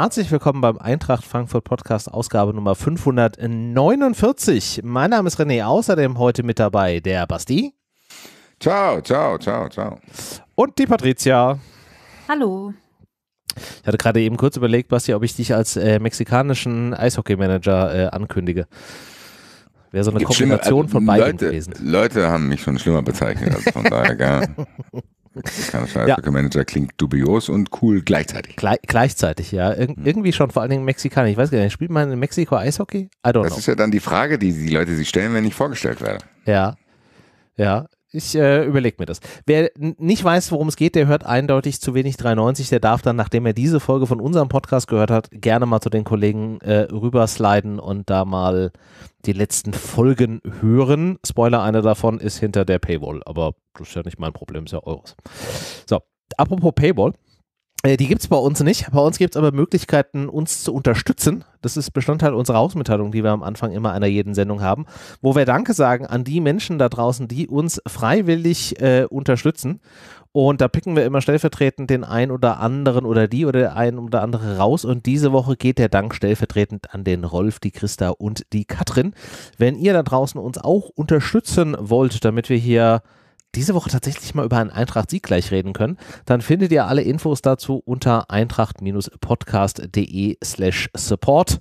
Herzlich willkommen beim Eintracht Frankfurt Podcast, Ausgabe Nummer 549. Mein Name ist René, außerdem heute mit dabei der Basti. Ciao, ciao, ciao, ciao. Und die Patricia. Hallo. Ich hatte gerade eben kurz überlegt, Basti, ob ich dich als äh, mexikanischen Eishockey-Manager äh, ankündige. Wäre so eine Gibt Kombination schlimme, also äh, von beiden Leute, gewesen. Leute haben mich schon schlimmer bezeichnet, also von daher, gell. Mexikanischer Eishockey-Manager klingt dubios und cool gleichzeitig. Gle gleichzeitig, ja. Ir hm. Irgendwie schon, vor allen Dingen Mexikaner. Ich weiß gar nicht, spielt man in Mexiko Eishockey? I don't das know. ist ja dann die Frage, die die Leute sich stellen, wenn ich vorgestellt werde. Ja. Ja, ich äh, überlege mir das. Wer nicht weiß, worum es geht, der hört eindeutig zu wenig 93. Der darf dann, nachdem er diese Folge von unserem Podcast gehört hat, gerne mal zu den Kollegen äh, rübersliden und da mal die letzten Folgen hören. Spoiler, eine davon ist hinter der Paywall, aber das ist ja nicht mein Problem, ist ja eures. So, apropos Paywall. Äh, die gibt es bei uns nicht. Bei uns gibt es aber Möglichkeiten, uns zu unterstützen. Das ist Bestandteil unserer Hausmitteilung, die wir am Anfang immer einer jeden Sendung haben, wo wir Danke sagen an die Menschen da draußen, die uns freiwillig äh, unterstützen. Und da picken wir immer stellvertretend den einen oder anderen oder die oder einen oder andere raus. Und diese Woche geht der Dank stellvertretend an den Rolf, die Christa und die Katrin. Wenn ihr da draußen uns auch unterstützen wollt, damit wir hier diese Woche tatsächlich mal über einen Eintracht-Sieg gleich reden können, dann findet ihr alle Infos dazu unter eintracht-podcast.de slash support,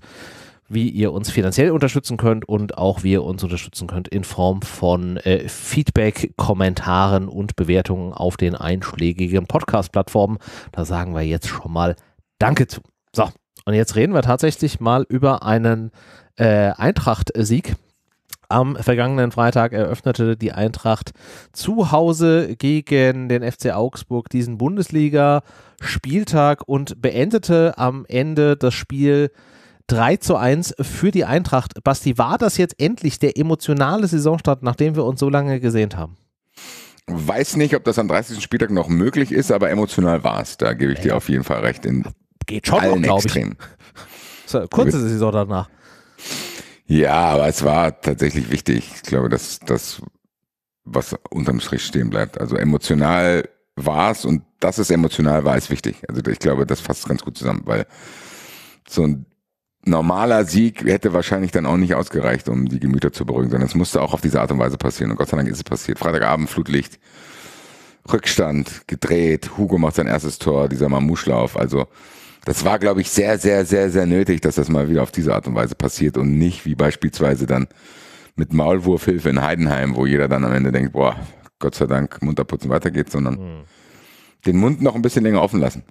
wie ihr uns finanziell unterstützen könnt und auch wie ihr uns unterstützen könnt in Form von äh, Feedback, Kommentaren und Bewertungen auf den einschlägigen Podcast-Plattformen. Da sagen wir jetzt schon mal Danke zu. So, und jetzt reden wir tatsächlich mal über einen äh, Eintracht-Sieg am vergangenen Freitag eröffnete die Eintracht zu Hause gegen den FC Augsburg diesen Bundesliga-Spieltag und beendete am Ende das Spiel 3 zu 1 für die Eintracht. Basti, war das jetzt endlich der emotionale Saisonstart, nachdem wir uns so lange gesehnt haben? Weiß nicht, ob das am 30. Spieltag noch möglich ist, aber emotional war es. Da gebe ich dir auf jeden Fall recht. In Geht schon, glaube ich. Kurze Saison danach. Ja, aber es war tatsächlich wichtig. Ich glaube, dass das, was unterm Strich stehen bleibt. Also emotional war es und dass es emotional war, ist wichtig. Also ich glaube, das fasst ganz gut zusammen, weil so ein normaler Sieg hätte wahrscheinlich dann auch nicht ausgereicht, um die Gemüter zu beruhigen, sondern es musste auch auf diese Art und Weise passieren. Und Gott sei Dank ist es passiert. Freitagabend, Flutlicht, Rückstand, gedreht, Hugo macht sein erstes Tor, dieser Mamuschlauf. Also das war, glaube ich, sehr, sehr, sehr, sehr nötig, dass das mal wieder auf diese Art und Weise passiert und nicht wie beispielsweise dann mit Maulwurfhilfe in Heidenheim, wo jeder dann am Ende denkt, boah, Gott sei Dank, munterputzen weitergeht, sondern mhm. den Mund noch ein bisschen länger offen lassen.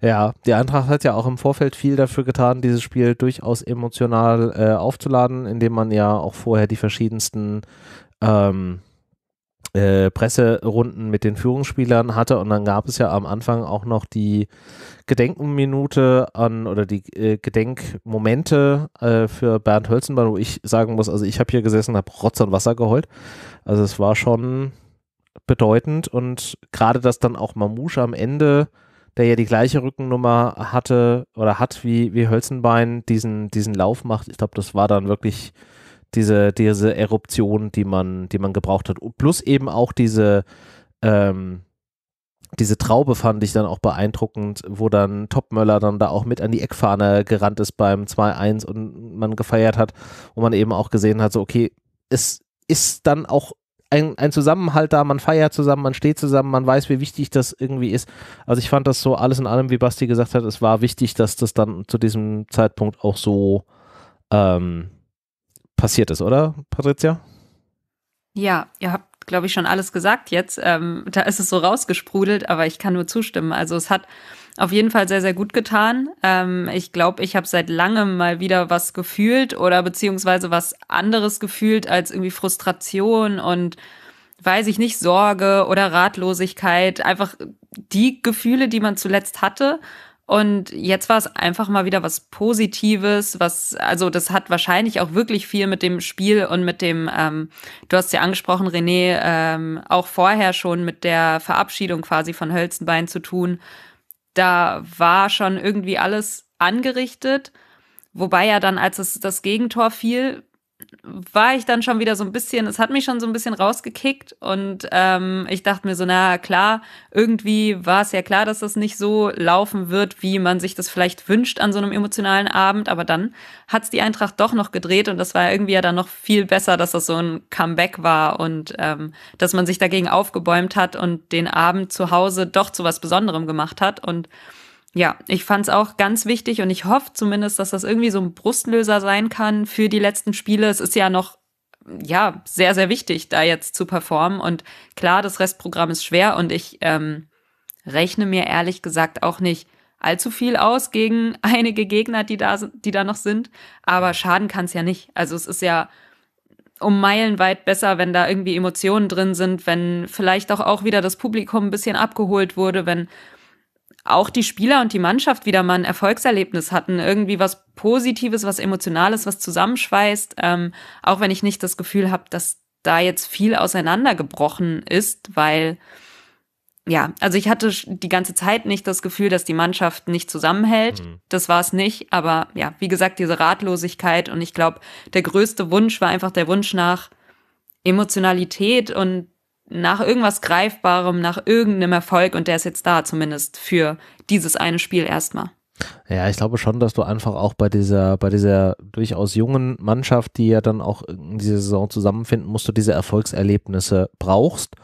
Ja, die Eintracht hat ja auch im Vorfeld viel dafür getan, dieses Spiel durchaus emotional äh, aufzuladen, indem man ja auch vorher die verschiedensten ähm, äh, Presserunden mit den Führungsspielern hatte und dann gab es ja am Anfang auch noch die Gedenkminute an oder die äh, Gedenkmomente äh, für Bernd Hölzenbein, wo ich sagen muss, also ich habe hier gesessen, habe Rotz und Wasser geheult. Also es war schon bedeutend und gerade dass dann auch Mamouche am Ende, der ja die gleiche Rückennummer hatte oder hat wie, wie Hölzenbein, diesen, diesen Lauf macht, ich glaube, das war dann wirklich diese, diese Eruption, die man, die man gebraucht hat. Plus eben auch diese, ähm, diese Traube fand ich dann auch beeindruckend, wo dann Topmöller dann da auch mit an die Eckfahne gerannt ist beim 2-1 und man gefeiert hat, wo man eben auch gesehen hat, so okay, es ist dann auch ein, ein Zusammenhalt da, man feiert zusammen, man steht zusammen, man weiß, wie wichtig das irgendwie ist. Also ich fand das so alles in allem, wie Basti gesagt hat, es war wichtig, dass das dann zu diesem Zeitpunkt auch so ähm, passiert ist, oder, Patricia? Ja, ihr habt, glaube ich, schon alles gesagt jetzt. Ähm, da ist es so rausgesprudelt, aber ich kann nur zustimmen. Also es hat auf jeden Fall sehr, sehr gut getan. Ähm, ich glaube, ich habe seit langem mal wieder was gefühlt oder beziehungsweise was anderes gefühlt als irgendwie Frustration und weiß ich nicht, Sorge oder Ratlosigkeit. Einfach die Gefühle, die man zuletzt hatte und jetzt war es einfach mal wieder was Positives, was, also das hat wahrscheinlich auch wirklich viel mit dem Spiel und mit dem, ähm, du hast ja angesprochen, René, ähm, auch vorher schon mit der Verabschiedung quasi von Hölzenbein zu tun. Da war schon irgendwie alles angerichtet. Wobei ja dann, als es das Gegentor fiel, war ich dann schon wieder so ein bisschen, es hat mich schon so ein bisschen rausgekickt und ähm, ich dachte mir so, na klar, irgendwie war es ja klar, dass das nicht so laufen wird, wie man sich das vielleicht wünscht an so einem emotionalen Abend, aber dann hat's die Eintracht doch noch gedreht und das war irgendwie ja dann noch viel besser, dass das so ein Comeback war und ähm, dass man sich dagegen aufgebäumt hat und den Abend zu Hause doch zu was Besonderem gemacht hat und ja, ich fand es auch ganz wichtig und ich hoffe zumindest, dass das irgendwie so ein Brustlöser sein kann für die letzten Spiele. Es ist ja noch ja sehr sehr wichtig, da jetzt zu performen und klar, das Restprogramm ist schwer und ich ähm, rechne mir ehrlich gesagt auch nicht allzu viel aus gegen einige Gegner, die da die da noch sind. Aber schaden kann es ja nicht. Also es ist ja um meilenweit besser, wenn da irgendwie Emotionen drin sind, wenn vielleicht auch, auch wieder das Publikum ein bisschen abgeholt wurde, wenn auch die Spieler und die Mannschaft wieder mal ein Erfolgserlebnis hatten. Irgendwie was Positives, was Emotionales, was zusammenschweißt. Ähm, auch wenn ich nicht das Gefühl habe, dass da jetzt viel auseinandergebrochen ist, weil ja, also ich hatte die ganze Zeit nicht das Gefühl, dass die Mannschaft nicht zusammenhält. Mhm. Das war es nicht. Aber ja, wie gesagt, diese Ratlosigkeit und ich glaube, der größte Wunsch war einfach der Wunsch nach Emotionalität und nach irgendwas Greifbarem, nach irgendeinem Erfolg und der ist jetzt da, zumindest für dieses eine Spiel erstmal. Ja, ich glaube schon, dass du einfach auch bei dieser, bei dieser durchaus jungen Mannschaft, die ja dann auch in dieser Saison zusammenfinden, musst du diese Erfolgserlebnisse brauchst,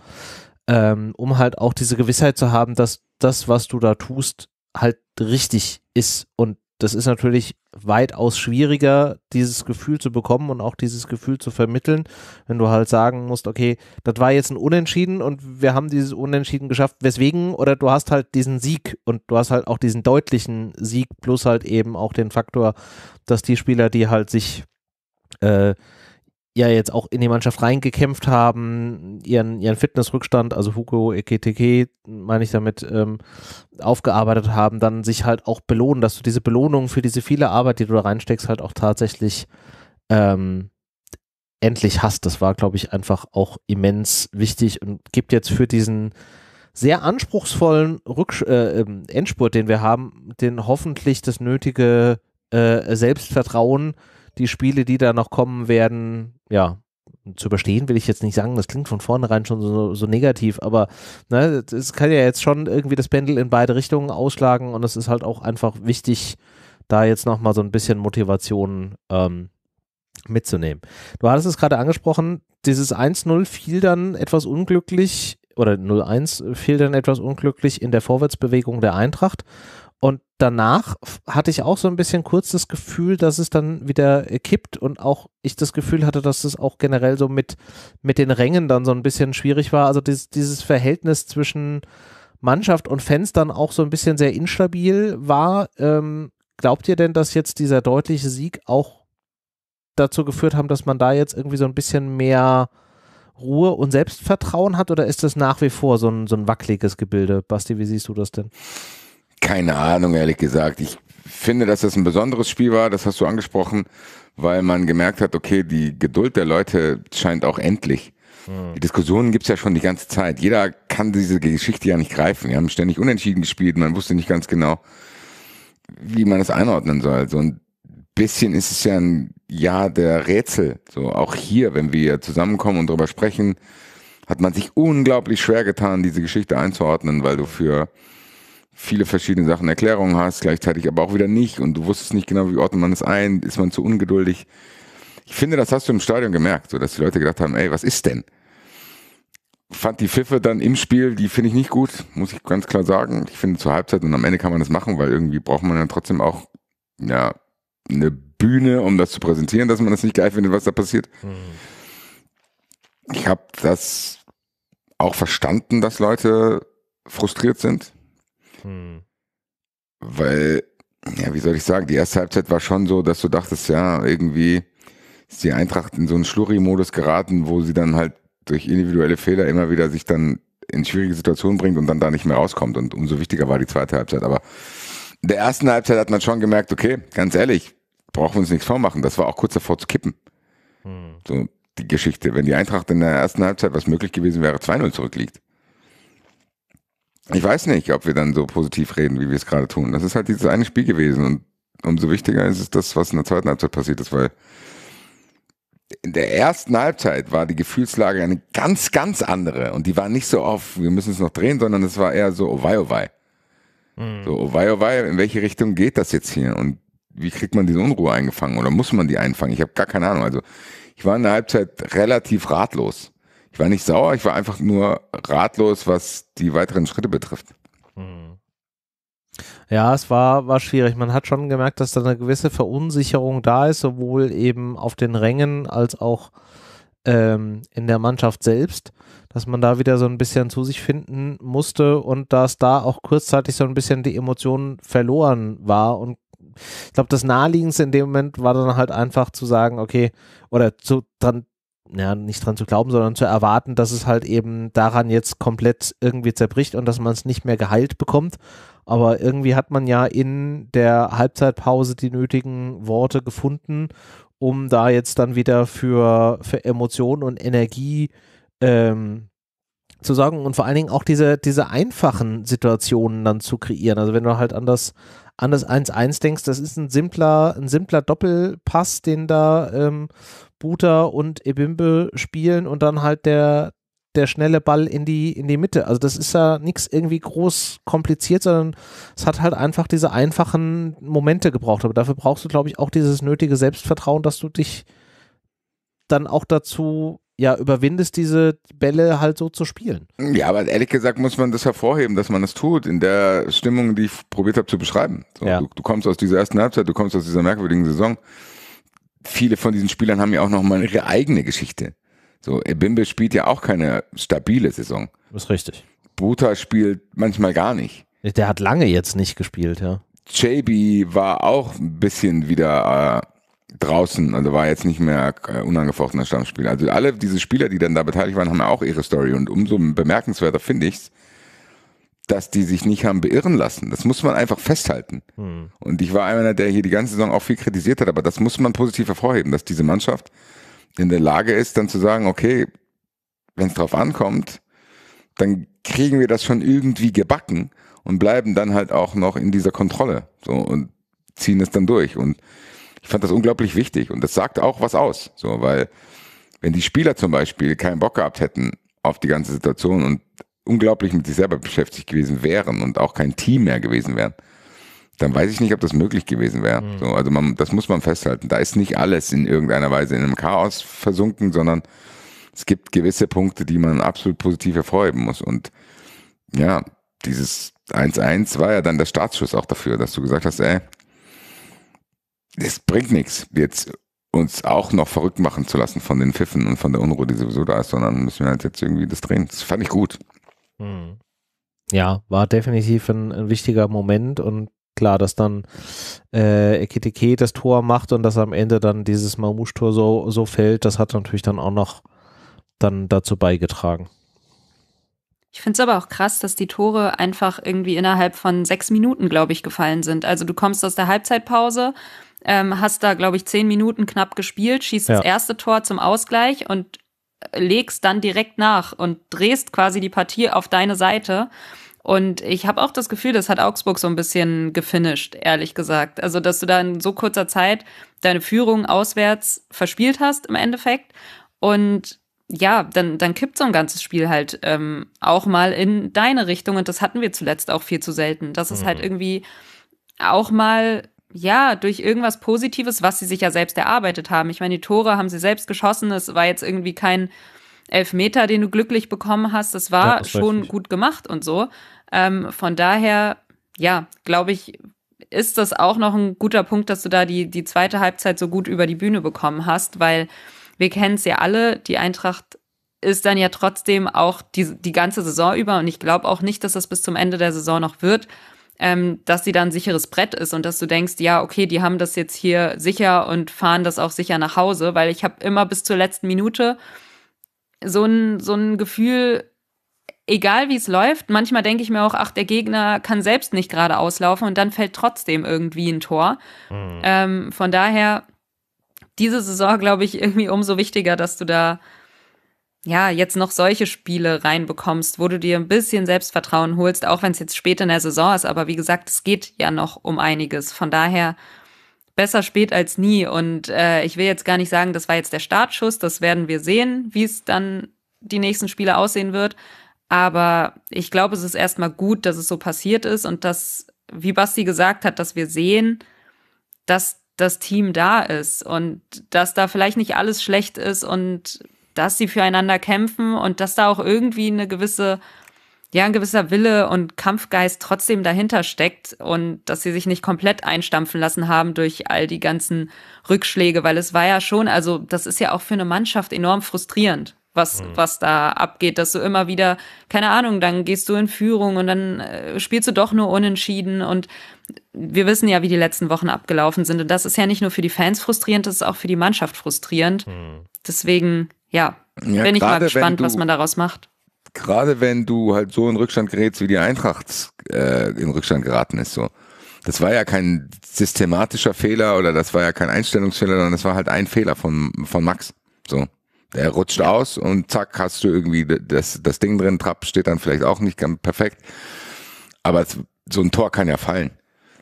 ähm, um halt auch diese Gewissheit zu haben, dass das, was du da tust, halt richtig ist und das ist natürlich weitaus schwieriger, dieses Gefühl zu bekommen und auch dieses Gefühl zu vermitteln, wenn du halt sagen musst, okay, das war jetzt ein Unentschieden und wir haben dieses Unentschieden geschafft, weswegen? Oder du hast halt diesen Sieg und du hast halt auch diesen deutlichen Sieg plus halt eben auch den Faktor, dass die Spieler, die halt sich äh, ja jetzt auch in die Mannschaft reingekämpft haben, ihren, ihren Fitnessrückstand, also Hugo, EKTK, meine ich damit, ähm, aufgearbeitet haben, dann sich halt auch belohnen, dass du diese Belohnung für diese viele Arbeit, die du da reinsteckst, halt auch tatsächlich ähm, endlich hast. Das war, glaube ich, einfach auch immens wichtig und gibt jetzt für diesen sehr anspruchsvollen Rücksch äh, ähm, Endspurt, den wir haben, den hoffentlich das nötige äh, Selbstvertrauen, die Spiele, die da noch kommen werden, ja, zu überstehen will ich jetzt nicht sagen, das klingt von vornherein schon so, so negativ, aber ne, es kann ja jetzt schon irgendwie das Pendel in beide Richtungen ausschlagen und es ist halt auch einfach wichtig, da jetzt nochmal so ein bisschen Motivation ähm, mitzunehmen. Du hattest es gerade angesprochen, dieses 1-0 fiel dann etwas unglücklich oder 0-1 fiel dann etwas unglücklich in der Vorwärtsbewegung der Eintracht und danach hatte ich auch so ein bisschen kurz das Gefühl, dass es dann wieder kippt und auch ich das Gefühl hatte, dass es auch generell so mit, mit den Rängen dann so ein bisschen schwierig war. Also dieses, dieses Verhältnis zwischen Mannschaft und Fans dann auch so ein bisschen sehr instabil war. Ähm, glaubt ihr denn, dass jetzt dieser deutliche Sieg auch dazu geführt haben, dass man da jetzt irgendwie so ein bisschen mehr Ruhe und Selbstvertrauen hat oder ist das nach wie vor so ein, so ein wackeliges Gebilde? Basti, wie siehst du das denn? keine Ahnung, ehrlich gesagt. Ich finde, dass das ein besonderes Spiel war, das hast du angesprochen, weil man gemerkt hat, okay, die Geduld der Leute scheint auch endlich. Die Diskussionen gibt's ja schon die ganze Zeit. Jeder kann diese Geschichte ja nicht greifen. Wir haben ständig unentschieden gespielt, man wusste nicht ganz genau, wie man es einordnen soll. So ein bisschen ist es ja ein Jahr der Rätsel. So auch hier, wenn wir zusammenkommen und drüber sprechen, hat man sich unglaublich schwer getan, diese Geschichte einzuordnen, weil du für viele verschiedene Sachen Erklärungen hast, gleichzeitig aber auch wieder nicht und du wusstest nicht genau, wie ordnet man es ein, ist man zu ungeduldig. Ich finde, das hast du im Stadion gemerkt, so dass die Leute gedacht haben, ey, was ist denn? Fand die Pfiffe dann im Spiel, die finde ich nicht gut, muss ich ganz klar sagen. Ich finde zur Halbzeit und am Ende kann man das machen, weil irgendwie braucht man dann trotzdem auch ja eine Bühne, um das zu präsentieren, dass man das nicht geil findet, was da passiert. Mhm. Ich habe das auch verstanden, dass Leute frustriert sind. Hm. Weil, ja, wie soll ich sagen, die erste Halbzeit war schon so, dass du dachtest, ja, irgendwie ist die Eintracht in so einen Schlurri-Modus geraten, wo sie dann halt durch individuelle Fehler immer wieder sich dann in schwierige Situationen bringt und dann da nicht mehr rauskommt. Und umso wichtiger war die zweite Halbzeit. Aber in der ersten Halbzeit hat man schon gemerkt, okay, ganz ehrlich, brauchen wir uns nichts vormachen. Das war auch kurz davor zu kippen. Hm. So die Geschichte. Wenn die Eintracht in der ersten Halbzeit, was möglich gewesen wäre, 2-0 zurückliegt, ich weiß nicht, ob wir dann so positiv reden, wie wir es gerade tun. Das ist halt dieses eine Spiel gewesen und umso wichtiger ist es das, was in der zweiten Halbzeit passiert ist, weil in der ersten Halbzeit war die Gefühlslage eine ganz, ganz andere und die war nicht so auf, wir müssen es noch drehen, sondern es war eher so, oh wei, oh wei. Hm. So, oh wei, oh wei, in welche Richtung geht das jetzt hier und wie kriegt man diese Unruhe eingefangen oder muss man die einfangen? Ich habe gar keine Ahnung. Also ich war in der Halbzeit relativ ratlos ich war nicht sauer, ich war einfach nur ratlos, was die weiteren Schritte betrifft. Hm. Ja, es war, war schwierig. Man hat schon gemerkt, dass da eine gewisse Verunsicherung da ist, sowohl eben auf den Rängen als auch ähm, in der Mannschaft selbst, dass man da wieder so ein bisschen zu sich finden musste und dass da auch kurzzeitig so ein bisschen die Emotionen verloren war und ich glaube, das Naheliegendste in dem Moment war dann halt einfach zu sagen, okay, oder zu, dran, ja, nicht dran zu glauben, sondern zu erwarten, dass es halt eben daran jetzt komplett irgendwie zerbricht und dass man es nicht mehr geheilt bekommt. Aber irgendwie hat man ja in der Halbzeitpause die nötigen Worte gefunden, um da jetzt dann wieder für, für Emotionen und Energie ähm, zu sorgen und vor allen Dingen auch diese, diese einfachen Situationen dann zu kreieren. Also wenn du halt an das, an das 1-1 denkst, das ist ein simpler, ein simpler Doppelpass, den da ähm, Buta und Ebimbe spielen und dann halt der, der schnelle Ball in die, in die Mitte. Also das ist ja nichts irgendwie groß kompliziert, sondern es hat halt einfach diese einfachen Momente gebraucht. Aber dafür brauchst du, glaube ich, auch dieses nötige Selbstvertrauen, dass du dich dann auch dazu ja, überwindest, diese Bälle halt so zu spielen. Ja, aber ehrlich gesagt muss man das hervorheben, dass man das tut, in der Stimmung, die ich probiert habe zu beschreiben. So, ja. du, du kommst aus dieser ersten Halbzeit, du kommst aus dieser merkwürdigen Saison viele von diesen Spielern haben ja auch noch mal ihre eigene Geschichte. So, Ebimbe spielt ja auch keine stabile Saison. Das Ist richtig. Buta spielt manchmal gar nicht. Der hat lange jetzt nicht gespielt, ja. JB war auch ein bisschen wieder äh, draußen, also war jetzt nicht mehr äh, unangefochtener Stammspieler. Also alle diese Spieler, die dann da beteiligt waren, haben ja auch ihre Story und umso bemerkenswerter finde ich es, dass die sich nicht haben beirren lassen. Das muss man einfach festhalten. Hm. Und ich war einer, der hier die ganze Saison auch viel kritisiert hat, aber das muss man positiv hervorheben, dass diese Mannschaft in der Lage ist, dann zu sagen, okay, wenn es drauf ankommt, dann kriegen wir das schon irgendwie gebacken und bleiben dann halt auch noch in dieser Kontrolle so und ziehen es dann durch. Und ich fand das unglaublich wichtig und das sagt auch was aus, so weil wenn die Spieler zum Beispiel keinen Bock gehabt hätten auf die ganze Situation und unglaublich mit sich selber beschäftigt gewesen wären und auch kein Team mehr gewesen wären, dann weiß ich nicht, ob das möglich gewesen wäre. Mhm. So, also man, das muss man festhalten. Da ist nicht alles in irgendeiner Weise in einem Chaos versunken, sondern es gibt gewisse Punkte, die man absolut positiv hervorheben muss. Und ja, dieses 1-1 war ja dann der Startschuss auch dafür, dass du gesagt hast, ey, es bringt nichts, jetzt uns auch noch verrückt machen zu lassen von den Pfiffen und von der Unruhe, die sowieso da ist, sondern müssen wir halt jetzt irgendwie das drehen. Das fand ich gut. Mhm. Ja, war definitiv ein, ein wichtiger Moment und klar, dass dann äh, Ekitike das Tor macht und dass am Ende dann dieses Mamouche-Tor so, so fällt, das hat natürlich dann auch noch dann dazu beigetragen. Ich finde es aber auch krass, dass die Tore einfach irgendwie innerhalb von sechs Minuten, glaube ich, gefallen sind. Also du kommst aus der Halbzeitpause, ähm, hast da, glaube ich, zehn Minuten knapp gespielt, schießt ja. das erste Tor zum Ausgleich und legst dann direkt nach und drehst quasi die Partie auf deine Seite. Und ich habe auch das Gefühl, das hat Augsburg so ein bisschen gefinisht, ehrlich gesagt. Also, dass du da in so kurzer Zeit deine Führung auswärts verspielt hast im Endeffekt. Und ja, dann, dann kippt so ein ganzes Spiel halt ähm, auch mal in deine Richtung. Und das hatten wir zuletzt auch viel zu selten. Das ist halt mhm. halt irgendwie auch mal ja, durch irgendwas Positives, was sie sich ja selbst erarbeitet haben. Ich meine, die Tore haben sie selbst geschossen. Es war jetzt irgendwie kein Elfmeter, den du glücklich bekommen hast. Das war ja, das schon gut gemacht und so. Ähm, von daher, ja, glaube ich, ist das auch noch ein guter Punkt, dass du da die, die zweite Halbzeit so gut über die Bühne bekommen hast, weil wir kennen es ja alle, die Eintracht ist dann ja trotzdem auch die, die ganze Saison über und ich glaube auch nicht, dass das bis zum Ende der Saison noch wird ähm, dass sie da ein sicheres Brett ist und dass du denkst, ja, okay, die haben das jetzt hier sicher und fahren das auch sicher nach Hause, weil ich habe immer bis zur letzten Minute so ein, so ein Gefühl, egal wie es läuft, manchmal denke ich mir auch, ach, der Gegner kann selbst nicht gerade auslaufen und dann fällt trotzdem irgendwie ein Tor. Mhm. Ähm, von daher, diese Saison, glaube ich, irgendwie umso wichtiger, dass du da ja, jetzt noch solche Spiele reinbekommst, wo du dir ein bisschen Selbstvertrauen holst, auch wenn es jetzt spät in der Saison ist. Aber wie gesagt, es geht ja noch um einiges. Von daher besser spät als nie. Und äh, ich will jetzt gar nicht sagen, das war jetzt der Startschuss. Das werden wir sehen, wie es dann die nächsten Spiele aussehen wird. Aber ich glaube, es ist erstmal gut, dass es so passiert ist und dass, wie Basti gesagt hat, dass wir sehen, dass das Team da ist und dass da vielleicht nicht alles schlecht ist und dass sie füreinander kämpfen und dass da auch irgendwie eine gewisse, ja, ein gewisser Wille und Kampfgeist trotzdem dahinter steckt und dass sie sich nicht komplett einstampfen lassen haben durch all die ganzen Rückschläge, weil es war ja schon, also das ist ja auch für eine Mannschaft enorm frustrierend, was, mhm. was da abgeht, dass du immer wieder, keine Ahnung, dann gehst du in Führung und dann äh, spielst du doch nur unentschieden und wir wissen ja, wie die letzten Wochen abgelaufen sind und das ist ja nicht nur für die Fans frustrierend, das ist auch für die Mannschaft frustrierend. Mhm. Deswegen ja, ja bin ich mal gespannt, du, was man daraus macht. Gerade wenn du halt so in Rückstand gerätst, wie die Eintracht äh, in Rückstand geraten ist, so. Das war ja kein systematischer Fehler oder das war ja kein Einstellungsfehler, sondern das war halt ein Fehler von, von Max. So. Der rutscht ja. aus und zack, hast du irgendwie das, das Ding drin, Trapp steht dann vielleicht auch nicht ganz perfekt. Aber so ein Tor kann ja fallen.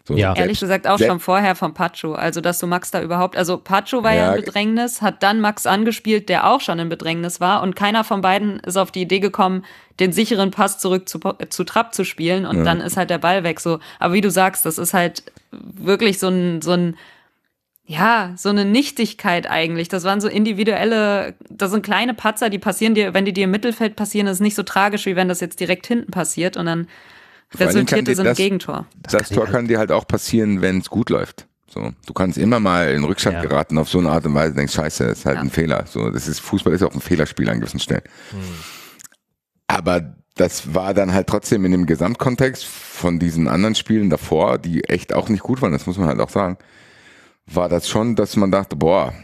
So ja. Ehrlich gesagt auch schon vorher von Pacho, also dass du Max da überhaupt, also Pacho war ja, ja in Bedrängnis, hat dann Max angespielt, der auch schon in Bedrängnis war und keiner von beiden ist auf die Idee gekommen, den sicheren Pass zurück zu, zu Trapp zu spielen und ja. dann ist halt der Ball weg so. Aber wie du sagst, das ist halt wirklich so ein, so ein ja, so eine Nichtigkeit eigentlich. Das waren so individuelle, das sind kleine Patzer, die passieren dir, wenn die dir im Mittelfeld passieren, ist nicht so tragisch, wie wenn das jetzt direkt hinten passiert und dann resultierte so ein Gegentor. Das, das, das Tor kann dir halt auch passieren, wenn es gut läuft. So, du kannst immer mal in Rückstand ja. geraten auf so eine Art und Weise, denkst, scheiße, das ist halt ja. ein Fehler. So, das ist, Fußball ist auch ein Fehlerspiel an gewissen Stellen. Hm. Aber das war dann halt trotzdem in dem Gesamtkontext von diesen anderen Spielen davor, die echt auch nicht gut waren, das muss man halt auch sagen, war das schon, dass man dachte, boah,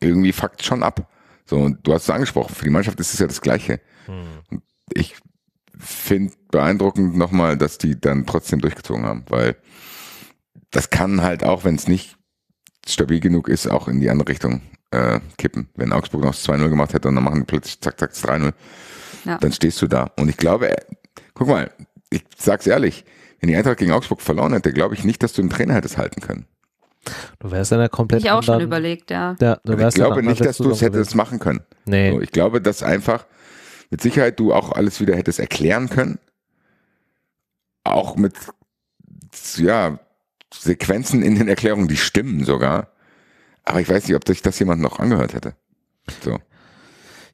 irgendwie fuckt schon ab. So, und du hast es angesprochen, für die Mannschaft ist es ja das Gleiche. Hm. Ich finde beeindruckend nochmal, dass die dann trotzdem durchgezogen haben, weil das kann halt auch, wenn es nicht stabil genug ist, auch in die andere Richtung äh, kippen. Wenn Augsburg noch 2-0 gemacht hätte und dann machen die plötzlich zack, zack, 3-0, ja. dann stehst du da. Und ich glaube, äh, guck mal, ich sag's ehrlich, wenn die Eintracht gegen Augsburg verloren hätte, glaube ich nicht, dass du den Trainer hättest halten können. Du wärst dann ja komplett. Ich auch anderen, schon überlegt, ja. ja ich glaube nicht, dass du es hättest machen können. Nee. So, ich glaube, dass einfach mit Sicherheit du auch alles wieder hättest erklären können. Auch mit, ja, Sequenzen in den Erklärungen, die stimmen sogar. Aber ich weiß nicht, ob sich das jemand noch angehört hätte. So.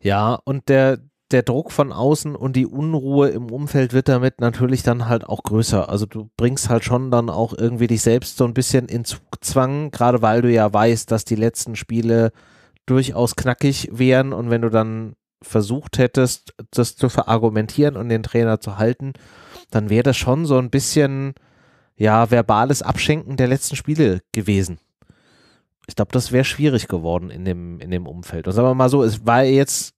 Ja, und der, der Druck von außen und die Unruhe im Umfeld wird damit natürlich dann halt auch größer. Also du bringst halt schon dann auch irgendwie dich selbst so ein bisschen in Zugzwang, gerade weil du ja weißt, dass die letzten Spiele durchaus knackig wären und wenn du dann versucht hättest, das zu verargumentieren und den Trainer zu halten, dann wäre das schon so ein bisschen ja verbales Abschenken der letzten Spiele gewesen. Ich glaube, das wäre schwierig geworden in dem, in dem Umfeld. Und sagen wir mal so, es war jetzt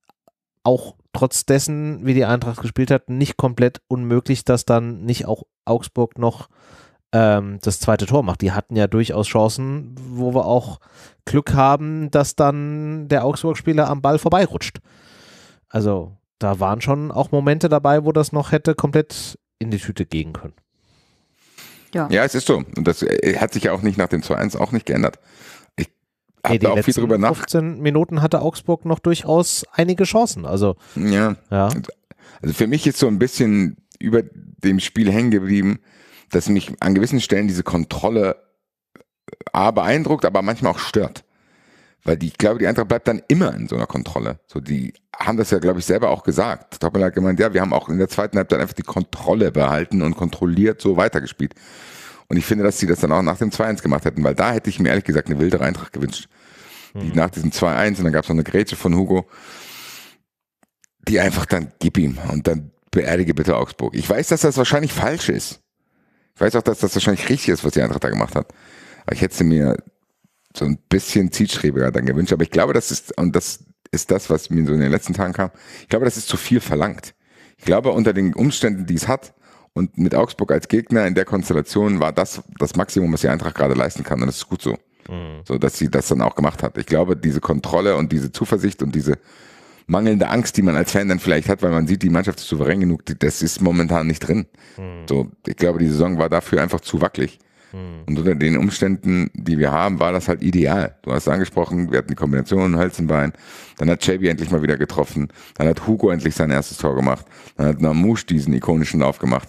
auch trotz dessen, wie die Eintracht gespielt hat, nicht komplett unmöglich, dass dann nicht auch Augsburg noch ähm, das zweite Tor macht. Die hatten ja durchaus Chancen, wo wir auch Glück haben, dass dann der Augsburg-Spieler am Ball vorbeirutscht. Also da waren schon auch Momente dabei, wo das noch hätte komplett in die Tüte gehen können. Ja, ja es ist so. Und das äh, hat sich ja auch nicht nach dem 2-1 auch nicht geändert. Ich habe nee, da auch viel drüber nach. 15 Minuten hatte Augsburg noch durchaus einige Chancen. Also, ja. ja. Also für mich ist so ein bisschen über dem Spiel hängen geblieben, dass mich an gewissen Stellen diese Kontrolle äh, A beeindruckt, aber manchmal auch stört. Weil die, ich glaube, die Eintracht bleibt dann immer in so einer Kontrolle. So, die haben das ja, glaube ich, selber auch gesagt. Toppel hat gemeint, ja, wir haben auch in der zweiten Halbzeit einfach die Kontrolle behalten und kontrolliert so weitergespielt. Und ich finde, dass sie das dann auch nach dem 2-1 gemacht hätten, weil da hätte ich mir ehrlich gesagt eine wilde Eintracht gewünscht. Die mhm. nach diesem 2-1 und dann gab es noch eine Grätsche von Hugo, die einfach dann gib ihm und dann beerdige bitte Augsburg. Ich weiß, dass das wahrscheinlich falsch ist. Ich weiß auch, dass das wahrscheinlich richtig ist, was die Eintracht da gemacht hat. Aber ich hätte sie mir so ein bisschen zielstrebiger dann gewünscht. Aber ich glaube, das ist, und das ist das, was mir so in den letzten Tagen kam, ich glaube, das ist zu viel verlangt. Ich glaube, unter den Umständen, die es hat, und mit Augsburg als Gegner in der Konstellation war das das Maximum, was die Eintracht gerade leisten kann. Und das ist gut so. Mhm. So, dass sie das dann auch gemacht hat. Ich glaube, diese Kontrolle und diese Zuversicht und diese mangelnde Angst, die man als Fan dann vielleicht hat, weil man sieht, die Mannschaft ist souverän genug, das ist momentan nicht drin. Mhm. So, ich glaube, die Saison war dafür einfach zu wackelig. Mhm. Und unter den Umständen, die wir haben, war das halt ideal. Du hast angesprochen, wir hatten die Kombination Hölzenbein, Dann hat Chevy endlich mal wieder getroffen. Dann hat Hugo endlich sein erstes Tor gemacht. Dann hat Namouche diesen ikonischen Lauf gemacht.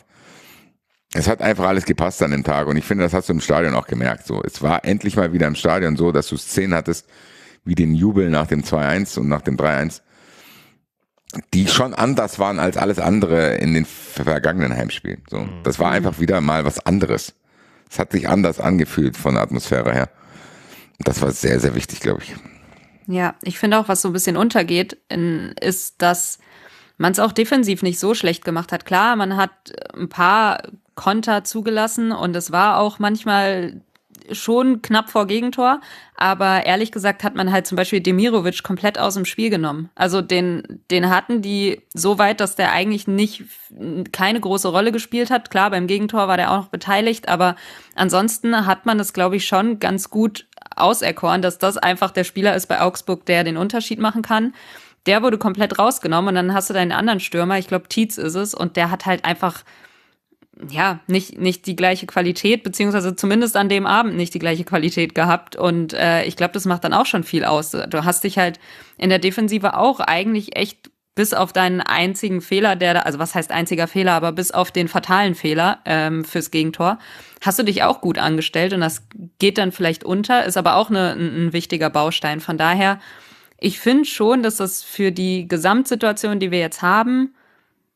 Es hat einfach alles gepasst an dem Tag. Und ich finde, das hast du im Stadion auch gemerkt. So, es war endlich mal wieder im Stadion so, dass du Szenen hattest, wie den Jubel nach dem 2-1 und nach dem 3-1 die schon anders waren als alles andere in den vergangenen Heimspielen. So, hm. das war einfach wieder mal was anderes. Es hat sich anders angefühlt von der Atmosphäre her. Das war sehr, sehr wichtig, glaube ich. Ja, ich finde auch, was so ein bisschen untergeht, ist, dass man es auch defensiv nicht so schlecht gemacht hat. Klar, man hat ein paar Konter zugelassen und es war auch manchmal schon knapp vor Gegentor, aber ehrlich gesagt hat man halt zum Beispiel Demirovic komplett aus dem Spiel genommen. Also den, den hatten die so weit, dass der eigentlich nicht keine große Rolle gespielt hat. Klar, beim Gegentor war der auch noch beteiligt, aber ansonsten hat man es, glaube ich, schon ganz gut auserkoren, dass das einfach der Spieler ist bei Augsburg, der den Unterschied machen kann. Der wurde komplett rausgenommen und dann hast du deinen anderen Stürmer, ich glaube Tietz ist es, und der hat halt einfach ja, nicht, nicht die gleiche Qualität, beziehungsweise zumindest an dem Abend nicht die gleiche Qualität gehabt. Und äh, ich glaube, das macht dann auch schon viel aus. Du hast dich halt in der Defensive auch eigentlich echt bis auf deinen einzigen Fehler, der da, also was heißt einziger Fehler, aber bis auf den fatalen Fehler ähm, fürs Gegentor, hast du dich auch gut angestellt und das geht dann vielleicht unter, ist aber auch eine, ein wichtiger Baustein. Von daher, ich finde schon, dass das für die Gesamtsituation, die wir jetzt haben,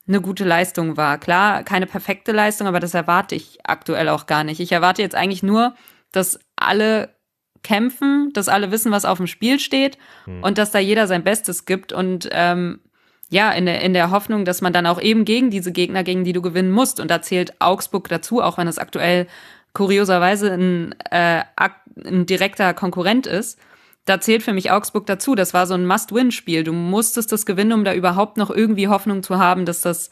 eine gute Leistung war. Klar, keine perfekte Leistung, aber das erwarte ich aktuell auch gar nicht. Ich erwarte jetzt eigentlich nur, dass alle kämpfen, dass alle wissen, was auf dem Spiel steht mhm. und dass da jeder sein Bestes gibt und ähm, ja, in der, in der Hoffnung, dass man dann auch eben gegen diese Gegner, gegen die du gewinnen musst. Und da zählt Augsburg dazu, auch wenn das aktuell kurioserweise ein, äh, ein direkter Konkurrent ist da zählt für mich Augsburg dazu. Das war so ein Must-Win-Spiel. Du musstest das gewinnen, um da überhaupt noch irgendwie Hoffnung zu haben, dass das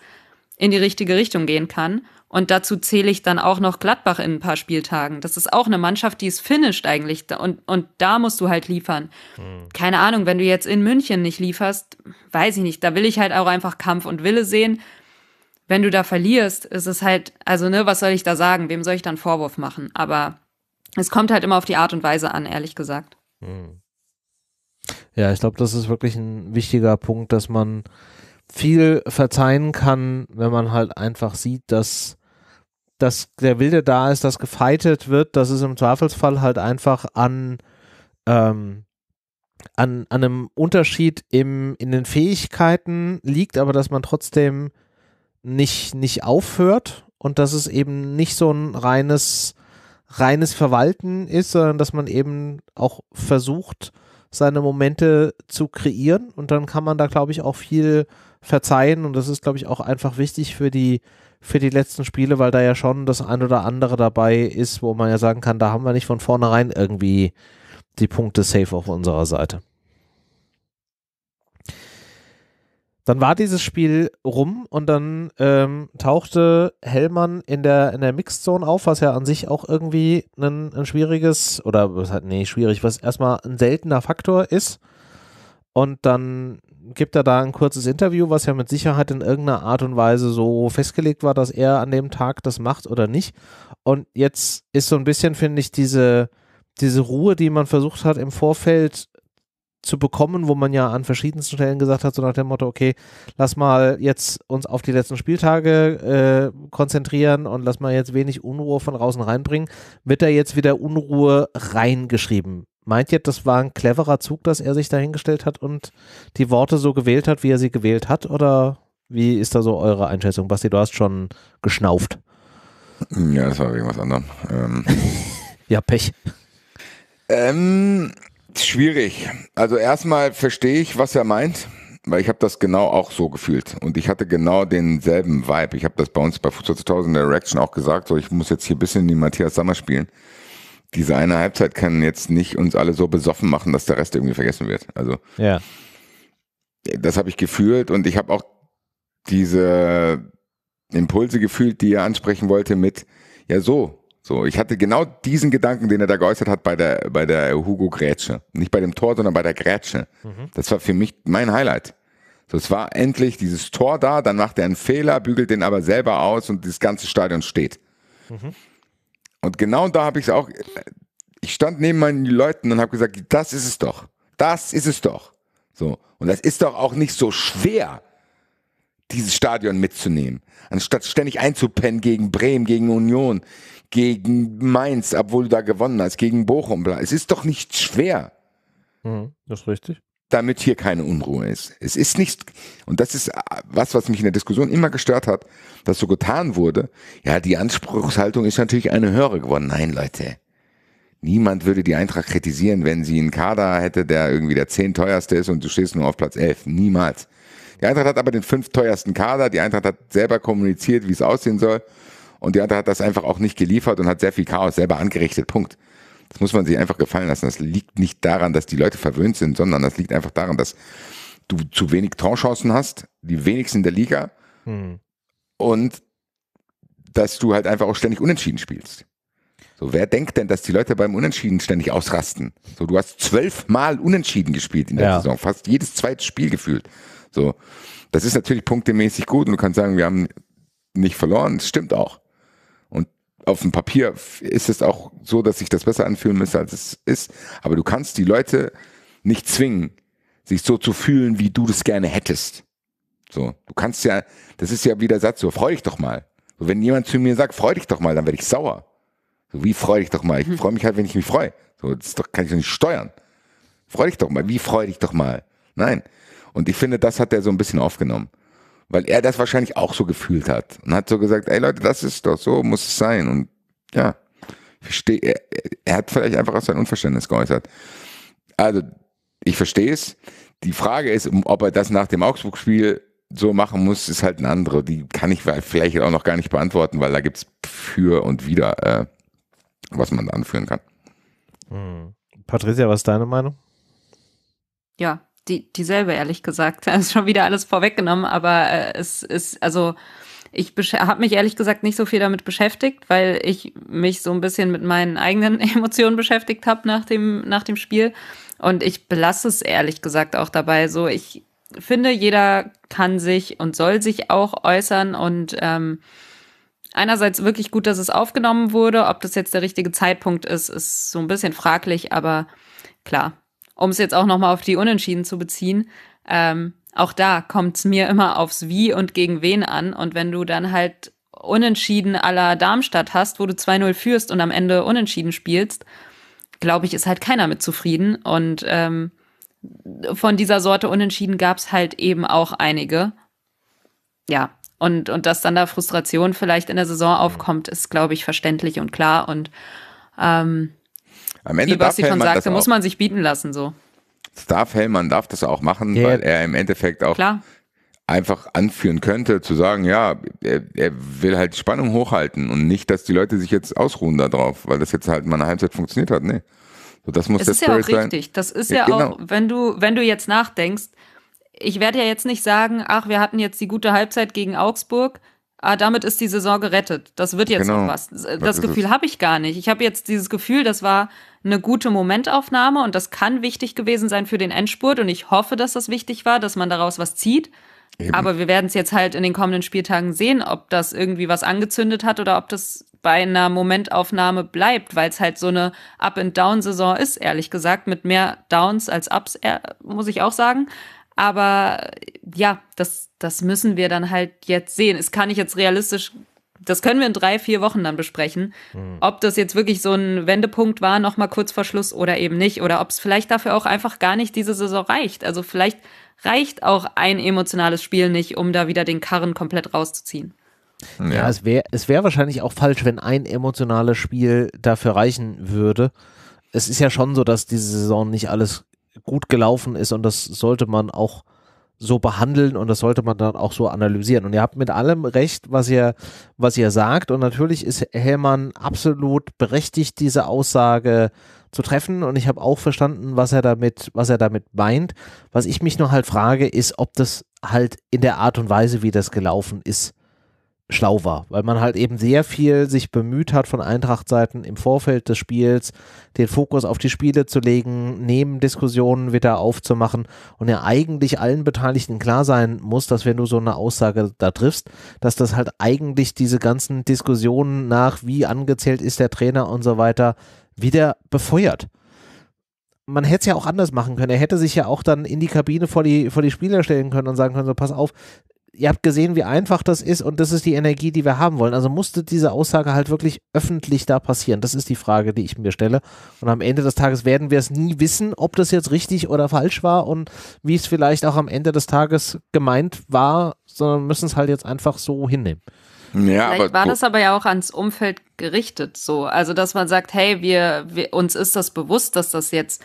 in die richtige Richtung gehen kann. Und dazu zähle ich dann auch noch Gladbach in ein paar Spieltagen. Das ist auch eine Mannschaft, die es finisht eigentlich. Und, und da musst du halt liefern. Mhm. Keine Ahnung, wenn du jetzt in München nicht lieferst, weiß ich nicht. Da will ich halt auch einfach Kampf und Wille sehen. Wenn du da verlierst, ist es halt, also ne, was soll ich da sagen? Wem soll ich dann Vorwurf machen? Aber es kommt halt immer auf die Art und Weise an, ehrlich gesagt. Mhm. Ja, ich glaube, das ist wirklich ein wichtiger Punkt, dass man viel verzeihen kann, wenn man halt einfach sieht, dass, dass der Wilde da ist, dass gefeitet wird, dass es im Zweifelsfall halt einfach an, ähm, an, an einem Unterschied im, in den Fähigkeiten liegt, aber dass man trotzdem nicht, nicht aufhört und dass es eben nicht so ein reines reines Verwalten ist, sondern dass man eben auch versucht, seine Momente zu kreieren und dann kann man da, glaube ich, auch viel verzeihen und das ist, glaube ich, auch einfach wichtig für die, für die letzten Spiele, weil da ja schon das ein oder andere dabei ist, wo man ja sagen kann, da haben wir nicht von vornherein irgendwie die Punkte safe auf unserer Seite. Dann war dieses Spiel rum und dann ähm, tauchte Hellmann in der, in der Mixed Zone auf, was ja an sich auch irgendwie ein, ein schwieriges oder was halt, nee, schwierig, was erstmal ein seltener Faktor ist. Und dann gibt er da ein kurzes Interview, was ja mit Sicherheit in irgendeiner Art und Weise so festgelegt war, dass er an dem Tag das macht oder nicht. Und jetzt ist so ein bisschen, finde ich, diese, diese Ruhe, die man versucht hat, im Vorfeld zu bekommen, wo man ja an verschiedensten Stellen gesagt hat, so nach dem Motto, okay, lass mal jetzt uns auf die letzten Spieltage äh, konzentrieren und lass mal jetzt wenig Unruhe von außen reinbringen, wird da jetzt wieder Unruhe reingeschrieben. Meint ihr, das war ein cleverer Zug, dass er sich dahingestellt hat und die Worte so gewählt hat, wie er sie gewählt hat? Oder wie ist da so eure Einschätzung? Basti, du hast schon geschnauft. Ja, das war irgendwas anderes. Ähm. ja, Pech. Ähm, Schwierig. Also erstmal verstehe ich, was er meint, weil ich habe das genau auch so gefühlt und ich hatte genau denselben Vibe. Ich habe das bei uns bei Fußball 2000 in der Reaction auch gesagt, so ich muss jetzt hier ein bisschen die Matthias Sammer spielen. Diese eine Halbzeit kann jetzt nicht uns alle so besoffen machen, dass der Rest irgendwie vergessen wird. Also ja. das habe ich gefühlt und ich habe auch diese Impulse gefühlt, die er ansprechen wollte mit, ja so, so, ich hatte genau diesen Gedanken, den er da geäußert hat bei der, bei der Hugo Grätsche. Nicht bei dem Tor, sondern bei der Grätsche. Mhm. Das war für mich mein Highlight. So, es war endlich dieses Tor da, dann macht er einen Fehler, bügelt den aber selber aus und das ganze Stadion steht. Mhm. Und genau da habe ich es auch, ich stand neben meinen Leuten und habe gesagt, das ist es doch. Das ist es doch. So. Und das ist doch auch nicht so schwer, dieses Stadion mitzunehmen. Anstatt ständig einzupennen gegen Bremen, gegen Union, gegen Mainz, obwohl du da gewonnen hast, gegen Bochum. Es ist doch nicht schwer. Mhm, das ist richtig. Damit hier keine Unruhe ist. Es ist nicht, und das ist äh, was, was mich in der Diskussion immer gestört hat, dass so getan wurde. Ja, die Anspruchshaltung ist natürlich eine höhere geworden. Nein, Leute. Niemand würde die Eintracht kritisieren, wenn sie einen Kader hätte, der irgendwie der zehn teuerste ist und du stehst nur auf Platz elf. Niemals. Die Eintracht hat aber den fünf teuersten Kader. Die Eintracht hat selber kommuniziert, wie es aussehen soll. Und der hat das einfach auch nicht geliefert und hat sehr viel Chaos selber angerichtet. Punkt. Das muss man sich einfach gefallen lassen. Das liegt nicht daran, dass die Leute verwöhnt sind, sondern das liegt einfach daran, dass du zu wenig Torchancen hast, die wenigsten in der Liga. Hm. Und dass du halt einfach auch ständig unentschieden spielst. So, wer denkt denn, dass die Leute beim Unentschieden ständig ausrasten? So, du hast zwölfmal Unentschieden gespielt in der ja. Saison, fast jedes zweite Spiel gefühlt. So, das ist natürlich punktemäßig gut und du kannst sagen, wir haben nicht verloren, das stimmt auch auf dem Papier ist es auch so, dass sich das besser anfühlen müsste, als es ist. Aber du kannst die Leute nicht zwingen, sich so zu fühlen, wie du das gerne hättest. So, du kannst ja, das ist ja wie der Satz, so freu dich doch mal. So, wenn jemand zu mir sagt, freu dich doch mal, dann werde ich sauer. So, wie freu dich doch mal? Ich mhm. freue mich halt, wenn ich mich freue. So, das doch, kann ich doch nicht steuern. Freu dich doch mal. Wie freu dich doch mal? Nein. Und ich finde, das hat er so ein bisschen aufgenommen weil er das wahrscheinlich auch so gefühlt hat und hat so gesagt, ey Leute, das ist doch so, muss es sein. Und ja, verstehe, er, er hat vielleicht einfach auch sein Unverständnis geäußert. Also, ich verstehe es. Die Frage ist, ob er das nach dem Augsburg-Spiel so machen muss, ist halt eine andere. Die kann ich vielleicht auch noch gar nicht beantworten, weil da gibt es für und wieder, äh, was man da anführen kann. Hm. Patricia, was ist deine Meinung? Ja, die, dieselbe, ehrlich gesagt. Das ist schon wieder alles vorweggenommen, aber äh, es ist, also ich habe mich ehrlich gesagt nicht so viel damit beschäftigt, weil ich mich so ein bisschen mit meinen eigenen Emotionen beschäftigt habe nach dem, nach dem Spiel. Und ich belasse es ehrlich gesagt auch dabei. So, ich finde, jeder kann sich und soll sich auch äußern und ähm, einerseits wirklich gut, dass es aufgenommen wurde. Ob das jetzt der richtige Zeitpunkt ist, ist so ein bisschen fraglich, aber klar, um es jetzt auch nochmal auf die Unentschieden zu beziehen, ähm, auch da kommt es mir immer aufs Wie und gegen wen an. Und wenn du dann halt Unentschieden aller Darmstadt hast, wo du 2-0 führst und am Ende Unentschieden spielst, glaube ich, ist halt keiner mit zufrieden. Und ähm, von dieser Sorte Unentschieden gab es halt eben auch einige. Ja, und, und dass dann da Frustration vielleicht in der Saison aufkommt, ist, glaube ich, verständlich und klar. Und ähm, am Ende Wie Basti schon sagte, muss man sich bieten lassen so. Das darf Hellmann darf das auch machen, yeah. weil er im Endeffekt auch Klar. einfach anführen könnte, zu sagen, ja, er, er, will halt Spannung hochhalten und nicht, dass die Leute sich jetzt ausruhen darauf, weil das jetzt halt mal eine Halbzeit funktioniert hat. Nee. So, das muss das ist ja auch sein. richtig. Das ist ja, ja genau. auch, wenn du, wenn du jetzt nachdenkst, ich werde ja jetzt nicht sagen, ach, wir hatten jetzt die gute Halbzeit gegen Augsburg, ah, damit ist die Saison gerettet. Das wird jetzt genau. noch was. Das, das Gefühl habe ich gar nicht. Ich habe jetzt dieses Gefühl, das war eine gute Momentaufnahme und das kann wichtig gewesen sein für den Endspurt und ich hoffe, dass das wichtig war, dass man daraus was zieht. Eben. Aber wir werden es jetzt halt in den kommenden Spieltagen sehen, ob das irgendwie was angezündet hat oder ob das bei einer Momentaufnahme bleibt, weil es halt so eine Up-and-Down-Saison ist, ehrlich gesagt, mit mehr Downs als Ups, äh, muss ich auch sagen. Aber ja, das, das müssen wir dann halt jetzt sehen. Es kann ich jetzt realistisch das können wir in drei, vier Wochen dann besprechen, mhm. ob das jetzt wirklich so ein Wendepunkt war, nochmal kurz vor Schluss oder eben nicht, oder ob es vielleicht dafür auch einfach gar nicht diese Saison reicht. Also vielleicht reicht auch ein emotionales Spiel nicht, um da wieder den Karren komplett rauszuziehen. Ja, ja es wäre es wär wahrscheinlich auch falsch, wenn ein emotionales Spiel dafür reichen würde. Es ist ja schon so, dass diese Saison nicht alles gut gelaufen ist und das sollte man auch so behandeln und das sollte man dann auch so analysieren. Und ihr habt mit allem recht, was ihr, was ihr sagt. Und natürlich ist Hellmann absolut berechtigt, diese Aussage zu treffen. Und ich habe auch verstanden, was er damit, was er damit meint. Was ich mich nur halt frage, ist, ob das halt in der Art und Weise, wie das gelaufen ist, schlau war, weil man halt eben sehr viel sich bemüht hat von Eintracht-Seiten im Vorfeld des Spiels, den Fokus auf die Spiele zu legen, Nebendiskussionen wieder aufzumachen und ja eigentlich allen Beteiligten klar sein muss, dass wenn du so eine Aussage da triffst, dass das halt eigentlich diese ganzen Diskussionen nach, wie angezählt ist der Trainer und so weiter, wieder befeuert man hätte es ja auch anders machen können. Er hätte sich ja auch dann in die Kabine vor die, vor die Spieler stellen können und sagen können, so pass auf, ihr habt gesehen, wie einfach das ist und das ist die Energie, die wir haben wollen. Also musste diese Aussage halt wirklich öffentlich da passieren. Das ist die Frage, die ich mir stelle. Und am Ende des Tages werden wir es nie wissen, ob das jetzt richtig oder falsch war und wie es vielleicht auch am Ende des Tages gemeint war, sondern müssen es halt jetzt einfach so hinnehmen. Ja, Vielleicht war das aber ja auch ans Umfeld gerichtet so. Also, dass man sagt, hey, wir, wir uns ist das bewusst, dass das jetzt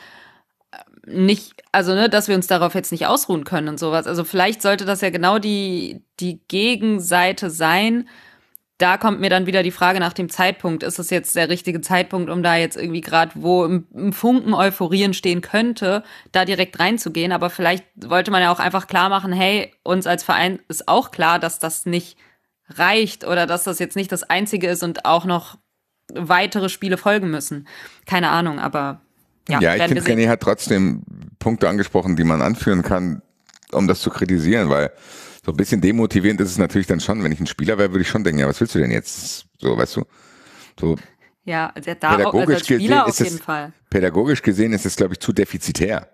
nicht, also ne, dass wir uns darauf jetzt nicht ausruhen können und sowas. Also vielleicht sollte das ja genau die, die Gegenseite sein. Da kommt mir dann wieder die Frage nach dem Zeitpunkt. Ist es jetzt der richtige Zeitpunkt, um da jetzt irgendwie gerade, wo im, im Funken Euphorien stehen könnte, da direkt reinzugehen? Aber vielleicht wollte man ja auch einfach klar machen, hey, uns als Verein ist auch klar, dass das nicht reicht oder dass das jetzt nicht das Einzige ist und auch noch weitere Spiele folgen müssen. Keine Ahnung, aber ja, ja ich finde, Kenny hat trotzdem Punkte angesprochen, die man anführen kann, um das zu kritisieren, weil so ein bisschen demotivierend ist es natürlich dann schon. Wenn ich ein Spieler wäre, würde ich schon denken, ja, was willst du denn jetzt? So, weißt du? So. Ja, der also da also pädagogisch also gesehen auf jeden es, Fall. Pädagogisch gesehen ist es, glaube ich, zu defizitär.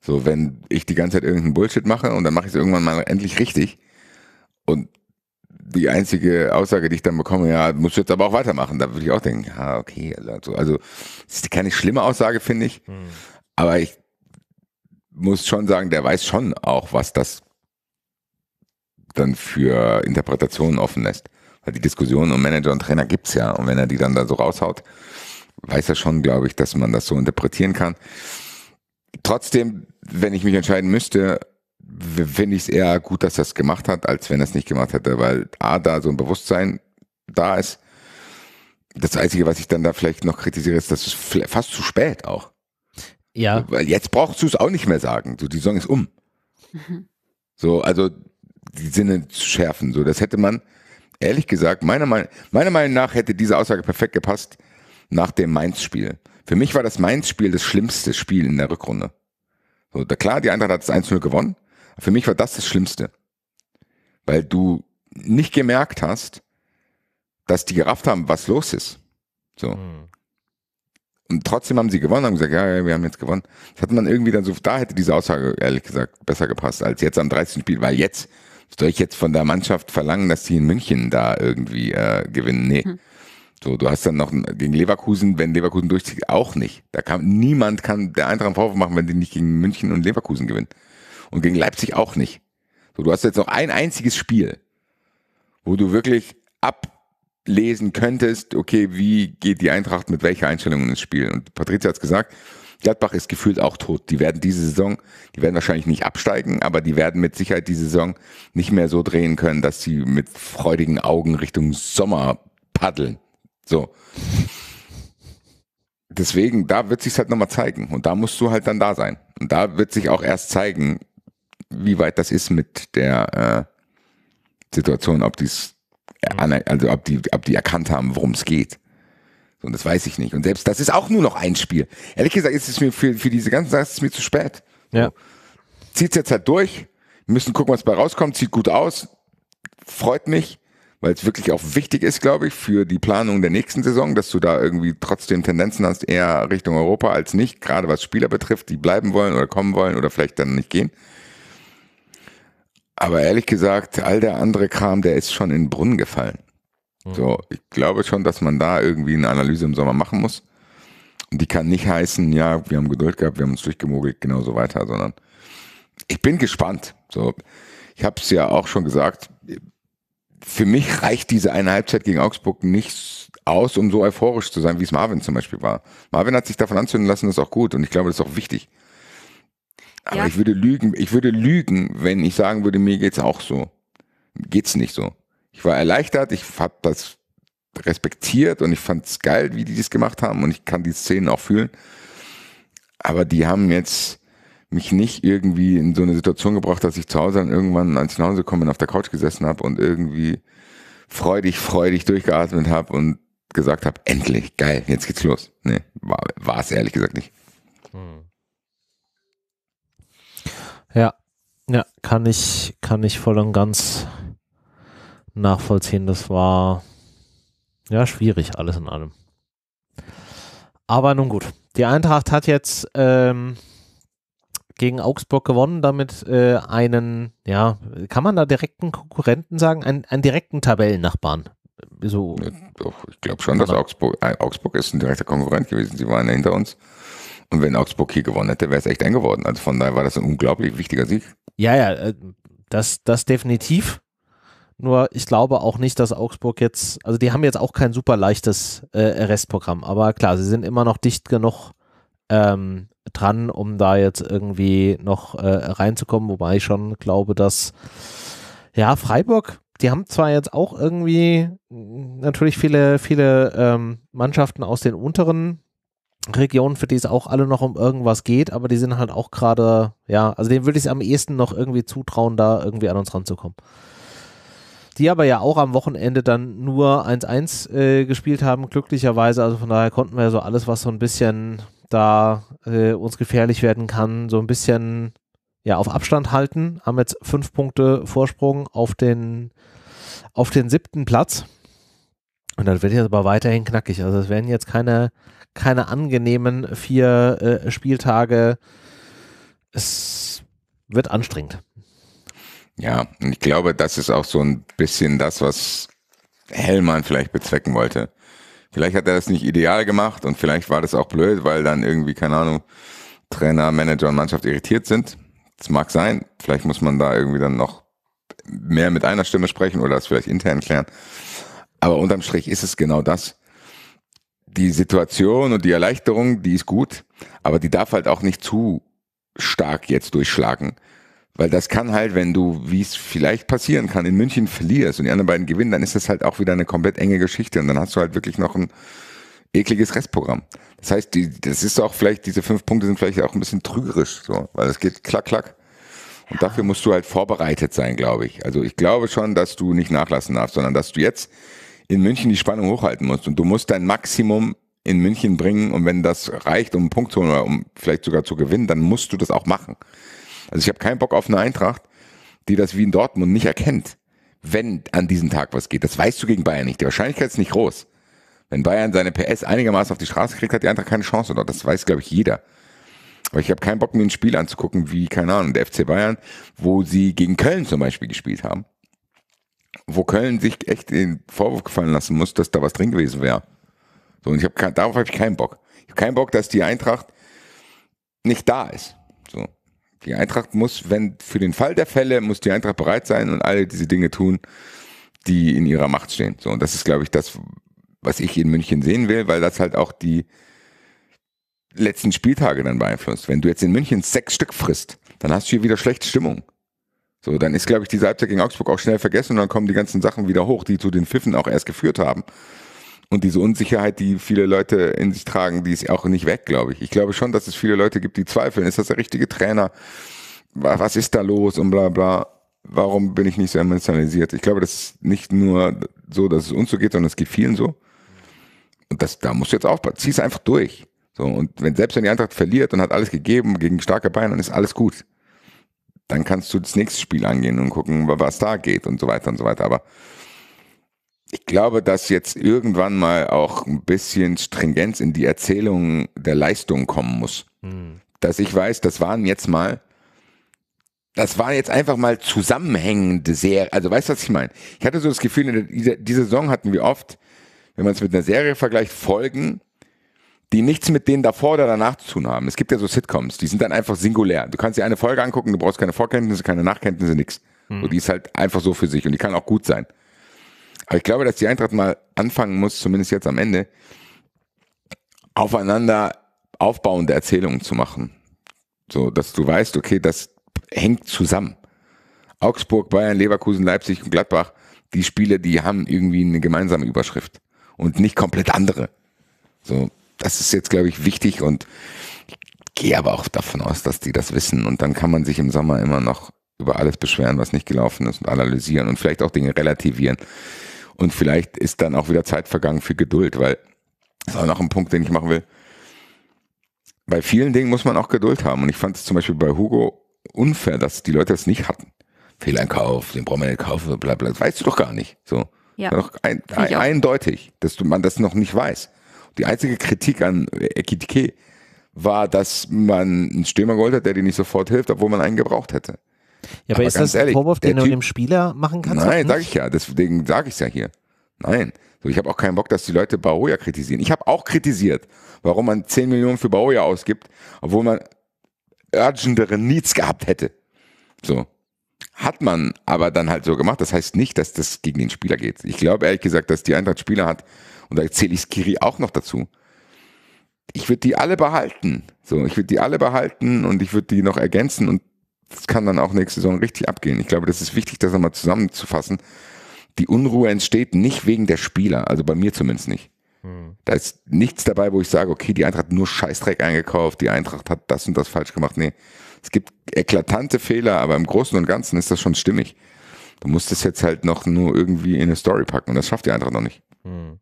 So, wenn ich die ganze Zeit irgendeinen Bullshit mache und dann mache ich es irgendwann mal endlich richtig und die einzige Aussage, die ich dann bekomme, ja, musst du jetzt aber auch weitermachen. Da würde ich auch denken, ja, okay. Also, also das ist keine schlimme Aussage, finde ich. Mhm. Aber ich muss schon sagen, der weiß schon auch, was das dann für Interpretationen offen lässt. Weil die Diskussionen um Manager und Trainer gibt's ja. Und wenn er die dann da so raushaut, weiß er schon, glaube ich, dass man das so interpretieren kann. Trotzdem, wenn ich mich entscheiden müsste, finde ich es eher gut, dass er es gemacht hat, als wenn er es nicht gemacht hätte, weil A, da so ein Bewusstsein da ist. Das Einzige, was ich dann da vielleicht noch kritisiere, ist, dass es fast zu spät auch. Ja. Weil jetzt brauchst du es auch nicht mehr sagen. So, die Song ist um. Mhm. So, also die Sinne zu schärfen. So, das hätte man, ehrlich gesagt, meiner Meinung, meiner Meinung nach hätte diese Aussage perfekt gepasst nach dem Mainz-Spiel. Für mich war das Mainz-Spiel das schlimmste Spiel in der Rückrunde. So, da, klar, die Eintracht hat es 1-0 gewonnen. Für mich war das das Schlimmste, weil du nicht gemerkt hast, dass die gerafft haben, was los ist. So. Mhm. Und trotzdem haben sie gewonnen, haben gesagt, ja, ja, wir haben jetzt gewonnen. Das hat man irgendwie dann so, da hätte diese Aussage ehrlich gesagt besser gepasst als jetzt am 13. Spiel, weil jetzt soll ich jetzt von der Mannschaft verlangen, dass die in München da irgendwie äh, gewinnen. Nee. Mhm. So, du hast dann noch gegen Leverkusen, wenn Leverkusen durchzieht, auch nicht. Da kann niemand kann der Eintracht einen Vorwurf machen, wenn die nicht gegen München und Leverkusen gewinnen. Und gegen Leipzig auch nicht. So, du hast jetzt noch ein einziges Spiel, wo du wirklich ablesen könntest, okay, wie geht die Eintracht mit welcher Einstellung ins Spiel? Und Patrizia hat es gesagt, Gladbach ist gefühlt auch tot. Die werden diese Saison, die werden wahrscheinlich nicht absteigen, aber die werden mit Sicherheit die Saison nicht mehr so drehen können, dass sie mit freudigen Augen Richtung Sommer paddeln. So. Deswegen, da wird sich halt nochmal zeigen. Und da musst du halt dann da sein. Und da wird sich auch erst zeigen, wie weit das ist mit der äh, Situation, ob dies mhm. also ob die, ob die erkannt haben, worum es geht. Und das weiß ich nicht. Und selbst das ist auch nur noch ein Spiel. Ehrlich gesagt, ist es mir für, für diese ganzen Sachen ist es mir zu spät. Ja. So. Zieht's jetzt halt durch. Wir müssen gucken, was bei rauskommt. Sieht gut aus. Freut mich, weil es wirklich auch wichtig ist, glaube ich, für die Planung der nächsten Saison, dass du da irgendwie trotzdem Tendenzen hast, eher Richtung Europa als nicht. Gerade was Spieler betrifft, die bleiben wollen oder kommen wollen oder vielleicht dann nicht gehen. Aber ehrlich gesagt, all der andere Kram, der ist schon in den Brunnen gefallen. Mhm. So, ich glaube schon, dass man da irgendwie eine Analyse im Sommer machen muss. Und die kann nicht heißen, ja, wir haben Geduld gehabt, wir haben uns durchgemogelt, genau so weiter, sondern ich bin gespannt. So, ich habe es ja auch schon gesagt, für mich reicht diese eine Halbzeit gegen Augsburg nicht aus, um so euphorisch zu sein, wie es Marvin zum Beispiel war. Marvin hat sich davon anzünden lassen, das ist auch gut und ich glaube, das ist auch wichtig. Aber ja. ich würde lügen, ich würde lügen, wenn ich sagen würde, mir geht's auch so. Geht's nicht so. Ich war erleichtert, ich hab das respektiert und ich fand's geil, wie die das gemacht haben und ich kann die Szenen auch fühlen. Aber die haben jetzt mich nicht irgendwie in so eine Situation gebracht, dass ich zu Hause dann irgendwann, als ich nach Hause gekommen bin, auf der Couch gesessen habe und irgendwie freudig, freudig durchgeatmet habe und gesagt habe, endlich, geil, jetzt geht's los. Nee, war es ehrlich gesagt nicht. Hm. Ja, ja, kann ich, kann ich voll und ganz nachvollziehen. Das war ja schwierig, alles in allem. Aber nun gut. Die Eintracht hat jetzt ähm, gegen Augsburg gewonnen, damit äh, einen, ja, kann man da direkten Konkurrenten sagen, einen, einen direkten Tabellennachbarn. So. Ja, doch, ich glaube schon, dass Augsburg, äh, Augsburg ist ein direkter Konkurrent gewesen. Sie waren hinter uns. Und wenn Augsburg hier gewonnen hätte, wäre es echt eng geworden. Also von daher war das ein unglaublich wichtiger Sieg. Ja, ja, äh, das, das definitiv. Nur ich glaube auch nicht, dass Augsburg jetzt, also die haben jetzt auch kein super leichtes äh, Restprogramm. Aber klar, sie sind immer noch dicht genug ähm, dran, um da jetzt irgendwie noch äh, reinzukommen. Wobei ich schon glaube, dass, ja, Freiburg, die haben zwar jetzt auch irgendwie natürlich viele, viele ähm, Mannschaften aus den unteren Regionen, für die es auch alle noch um irgendwas geht, aber die sind halt auch gerade, ja, also denen würde ich es am ehesten noch irgendwie zutrauen, da irgendwie an uns ranzukommen. Die aber ja auch am Wochenende dann nur 1-1 äh, gespielt haben, glücklicherweise. Also von daher konnten wir so alles, was so ein bisschen da äh, uns gefährlich werden kann, so ein bisschen ja auf Abstand halten. Haben jetzt fünf Punkte Vorsprung auf den, auf den siebten Platz. Und dann wird jetzt aber weiterhin knackig. Also es werden jetzt keine, keine angenehmen vier äh, Spieltage. Es wird anstrengend. Ja, und ich glaube, das ist auch so ein bisschen das, was Hellmann vielleicht bezwecken wollte. Vielleicht hat er das nicht ideal gemacht und vielleicht war das auch blöd, weil dann irgendwie, keine Ahnung, Trainer, Manager und Mannschaft irritiert sind. Das mag sein. Vielleicht muss man da irgendwie dann noch mehr mit einer Stimme sprechen oder das vielleicht intern klären. Aber unterm Strich ist es genau das die Situation und die Erleichterung, die ist gut, aber die darf halt auch nicht zu stark jetzt durchschlagen. Weil das kann halt, wenn du, wie es vielleicht passieren kann, in München verlierst und die anderen beiden gewinnen, dann ist das halt auch wieder eine komplett enge Geschichte und dann hast du halt wirklich noch ein ekliges Restprogramm. Das heißt, die, das ist auch vielleicht, diese fünf Punkte sind vielleicht auch ein bisschen trügerisch, so, weil es geht klack, klack. Und dafür musst du halt vorbereitet sein, glaube ich. Also ich glaube schon, dass du nicht nachlassen darfst, sondern dass du jetzt in München die Spannung hochhalten musst und du musst dein Maximum in München bringen und wenn das reicht, um einen Punkt zu holen oder um vielleicht sogar zu gewinnen, dann musst du das auch machen. Also ich habe keinen Bock auf eine Eintracht, die das wie in Dortmund nicht erkennt, wenn an diesem Tag was geht. Das weißt du gegen Bayern nicht. Die Wahrscheinlichkeit ist nicht groß. Wenn Bayern seine PS einigermaßen auf die Straße kriegt, hat die Eintracht keine Chance. Und das weiß, glaube ich, jeder. Aber ich habe keinen Bock, mir ein Spiel anzugucken, wie, keine Ahnung, der FC Bayern, wo sie gegen Köln zum Beispiel gespielt haben wo Köln sich echt den Vorwurf gefallen lassen muss, dass da was drin gewesen wäre. So, und ich habe darauf habe ich keinen Bock. Ich habe keinen Bock, dass die Eintracht nicht da ist. So. Die Eintracht muss, wenn für den Fall der Fälle, muss die Eintracht bereit sein und alle diese Dinge tun, die in ihrer Macht stehen. So, und das ist, glaube ich, das, was ich in München sehen will, weil das halt auch die letzten Spieltage dann beeinflusst. Wenn du jetzt in München sechs Stück frisst, dann hast du hier wieder schlechte Stimmung. So, dann ist, glaube ich, diese Halbzeit gegen Augsburg auch schnell vergessen und dann kommen die ganzen Sachen wieder hoch, die zu den Pfiffen auch erst geführt haben. Und diese Unsicherheit, die viele Leute in sich tragen, die ist auch nicht weg, glaube ich. Ich glaube schon, dass es viele Leute gibt, die zweifeln. Ist das der richtige Trainer? Was ist da los? Und bla bla. Warum bin ich nicht so emotionalisiert? Ich glaube, das ist nicht nur so, dass es uns so geht, sondern es geht vielen so. Und das, da musst du jetzt aufpassen. Zieh es einfach durch. So, und wenn, selbst wenn die Eintracht verliert und hat alles gegeben gegen starke Beine, dann ist alles gut dann kannst du das nächste Spiel angehen und gucken, was da geht und so weiter und so weiter. Aber ich glaube, dass jetzt irgendwann mal auch ein bisschen Stringenz in die Erzählung der Leistung kommen muss. Mhm. Dass ich weiß, das waren jetzt mal, das waren jetzt einfach mal zusammenhängende Serien. Also weißt du, was ich meine? Ich hatte so das Gefühl, diese Saison hatten wir oft, wenn man es mit einer Serie vergleicht, Folgen, die nichts mit denen davor oder danach zu tun haben. Es gibt ja so Sitcoms, die sind dann einfach singulär. Du kannst dir eine Folge angucken, du brauchst keine Vorkenntnisse, keine Nachkenntnisse, nichts. Mhm. So, die ist halt einfach so für sich und die kann auch gut sein. Aber ich glaube, dass die Eintracht mal anfangen muss, zumindest jetzt am Ende, aufeinander aufbauende Erzählungen zu machen. So, dass du weißt, okay, das hängt zusammen. Augsburg, Bayern, Leverkusen, Leipzig und Gladbach, die Spiele, die haben irgendwie eine gemeinsame Überschrift und nicht komplett andere. So, das ist jetzt, glaube ich, wichtig und ich gehe aber auch davon aus, dass die das wissen und dann kann man sich im Sommer immer noch über alles beschweren, was nicht gelaufen ist und analysieren und vielleicht auch Dinge relativieren. Und vielleicht ist dann auch wieder Zeit vergangen für Geduld, weil das ist auch noch ein Punkt, den ich machen will. Bei vielen Dingen muss man auch Geduld haben. Und ich fand es zum Beispiel bei Hugo unfair, dass die Leute das nicht hatten. Fehleinkauf, den brauchen wir nicht kaufen, bla bla. Das weißt du doch gar nicht. So. Ja. Doch ein, ein, eindeutig, dass du, man das noch nicht weiß. Die einzige Kritik an Ekitike war, dass man einen Stürmer geholt hat, der dir nicht sofort hilft, obwohl man einen gebraucht hätte. Ja, aber, aber ist das ehrlich, ein Vorwurf, den du dem Spieler machen kannst? Nein, sag ich ja. Deswegen sage ich es ja hier. Nein. So, ich habe auch keinen Bock, dass die Leute Baoya kritisieren. Ich habe auch kritisiert, warum man 10 Millionen für Baoya ausgibt, obwohl man urgentere Needs gehabt hätte. So. Hat man aber dann halt so gemacht. Das heißt nicht, dass das gegen den Spieler geht. Ich glaube ehrlich gesagt, dass die Eintracht Spieler hat, und da zähle ich Skiri auch noch dazu. Ich würde die alle behalten. So, ich würde die alle behalten und ich würde die noch ergänzen und das kann dann auch nächste Saison richtig abgehen. Ich glaube, das ist wichtig, das nochmal zusammenzufassen. Die Unruhe entsteht nicht wegen der Spieler, also bei mir zumindest nicht. Hm. Da ist nichts dabei, wo ich sage, okay, die Eintracht hat nur Scheißdreck eingekauft, die Eintracht hat das und das falsch gemacht. Nee, es gibt eklatante Fehler, aber im Großen und Ganzen ist das schon stimmig. Du musst es jetzt halt noch nur irgendwie in eine Story packen und das schafft die Eintracht noch nicht. Hm.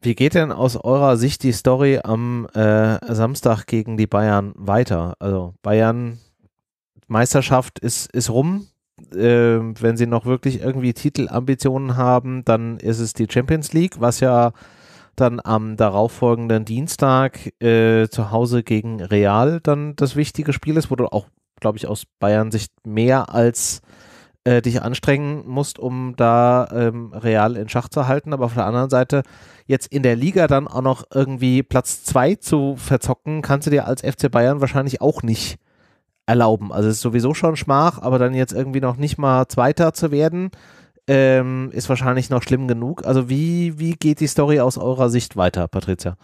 Wie geht denn aus eurer Sicht die Story am äh, Samstag gegen die Bayern weiter? Also Bayern Meisterschaft ist, ist rum. Äh, wenn sie noch wirklich irgendwie Titelambitionen haben, dann ist es die Champions League, was ja dann am darauffolgenden Dienstag äh, zu Hause gegen Real dann das wichtige Spiel ist, wo du auch, glaube ich, aus Bayern Sicht mehr als äh, dich anstrengen musst, um da ähm, Real in Schach zu halten. Aber auf der anderen Seite, jetzt in der Liga dann auch noch irgendwie Platz 2 zu verzocken, kannst du dir als FC Bayern wahrscheinlich auch nicht erlauben. Also es ist sowieso schon Schmach, aber dann jetzt irgendwie noch nicht mal Zweiter zu werden, ähm, ist wahrscheinlich noch schlimm genug. Also wie, wie geht die Story aus eurer Sicht weiter, Patricia?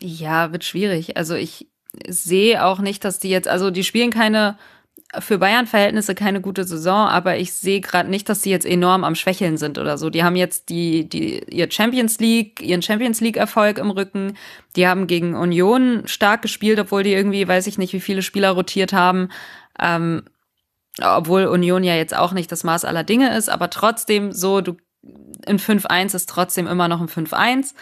Ja, wird schwierig. Also ich sehe auch nicht, dass die jetzt, also die spielen keine, für Bayern-Verhältnisse keine gute Saison, aber ich sehe gerade nicht, dass die jetzt enorm am Schwächeln sind oder so. Die haben jetzt die, die, ihr Champions League, ihren Champions League-Erfolg im Rücken. Die haben gegen Union stark gespielt, obwohl die irgendwie, weiß ich nicht, wie viele Spieler rotiert haben. Ähm, obwohl Union ja jetzt auch nicht das Maß aller Dinge ist, aber trotzdem so, du ein 5-1 ist trotzdem immer noch ein 5-1.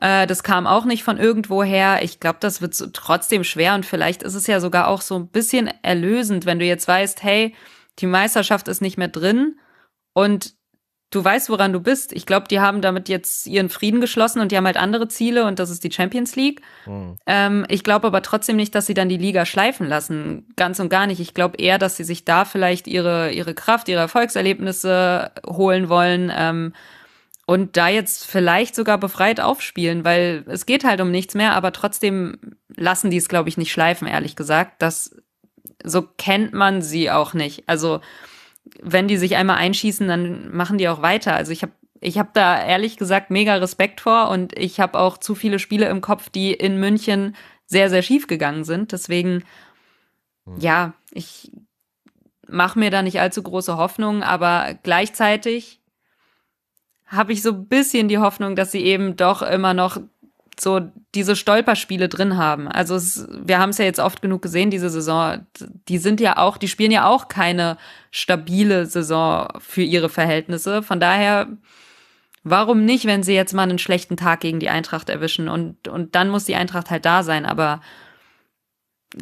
Äh, das kam auch nicht von irgendwoher. Ich glaube, das wird so trotzdem schwer und vielleicht ist es ja sogar auch so ein bisschen erlösend, wenn du jetzt weißt, hey, die Meisterschaft ist nicht mehr drin und du weißt, woran du bist. Ich glaube, die haben damit jetzt ihren Frieden geschlossen und die haben halt andere Ziele und das ist die Champions League. Mhm. Ähm, ich glaube aber trotzdem nicht, dass sie dann die Liga schleifen lassen. Ganz und gar nicht. Ich glaube eher, dass sie sich da vielleicht ihre, ihre Kraft, ihre Erfolgserlebnisse holen wollen. Ähm, und da jetzt vielleicht sogar befreit aufspielen, weil es geht halt um nichts mehr, aber trotzdem lassen die es, glaube ich, nicht schleifen, ehrlich gesagt. Das so kennt man sie auch nicht. Also wenn die sich einmal einschießen, dann machen die auch weiter. Also ich habe ich hab da ehrlich gesagt mega Respekt vor und ich habe auch zu viele Spiele im Kopf, die in München sehr, sehr schief gegangen sind. Deswegen, hm. ja, ich mache mir da nicht allzu große Hoffnungen, aber gleichzeitig habe ich so ein bisschen die Hoffnung, dass sie eben doch immer noch so diese Stolperspiele drin haben. Also es, wir haben es ja jetzt oft genug gesehen, diese Saison, die sind ja auch, die spielen ja auch keine stabile Saison für ihre Verhältnisse. Von daher, warum nicht, wenn sie jetzt mal einen schlechten Tag gegen die Eintracht erwischen? Und, und dann muss die Eintracht halt da sein, aber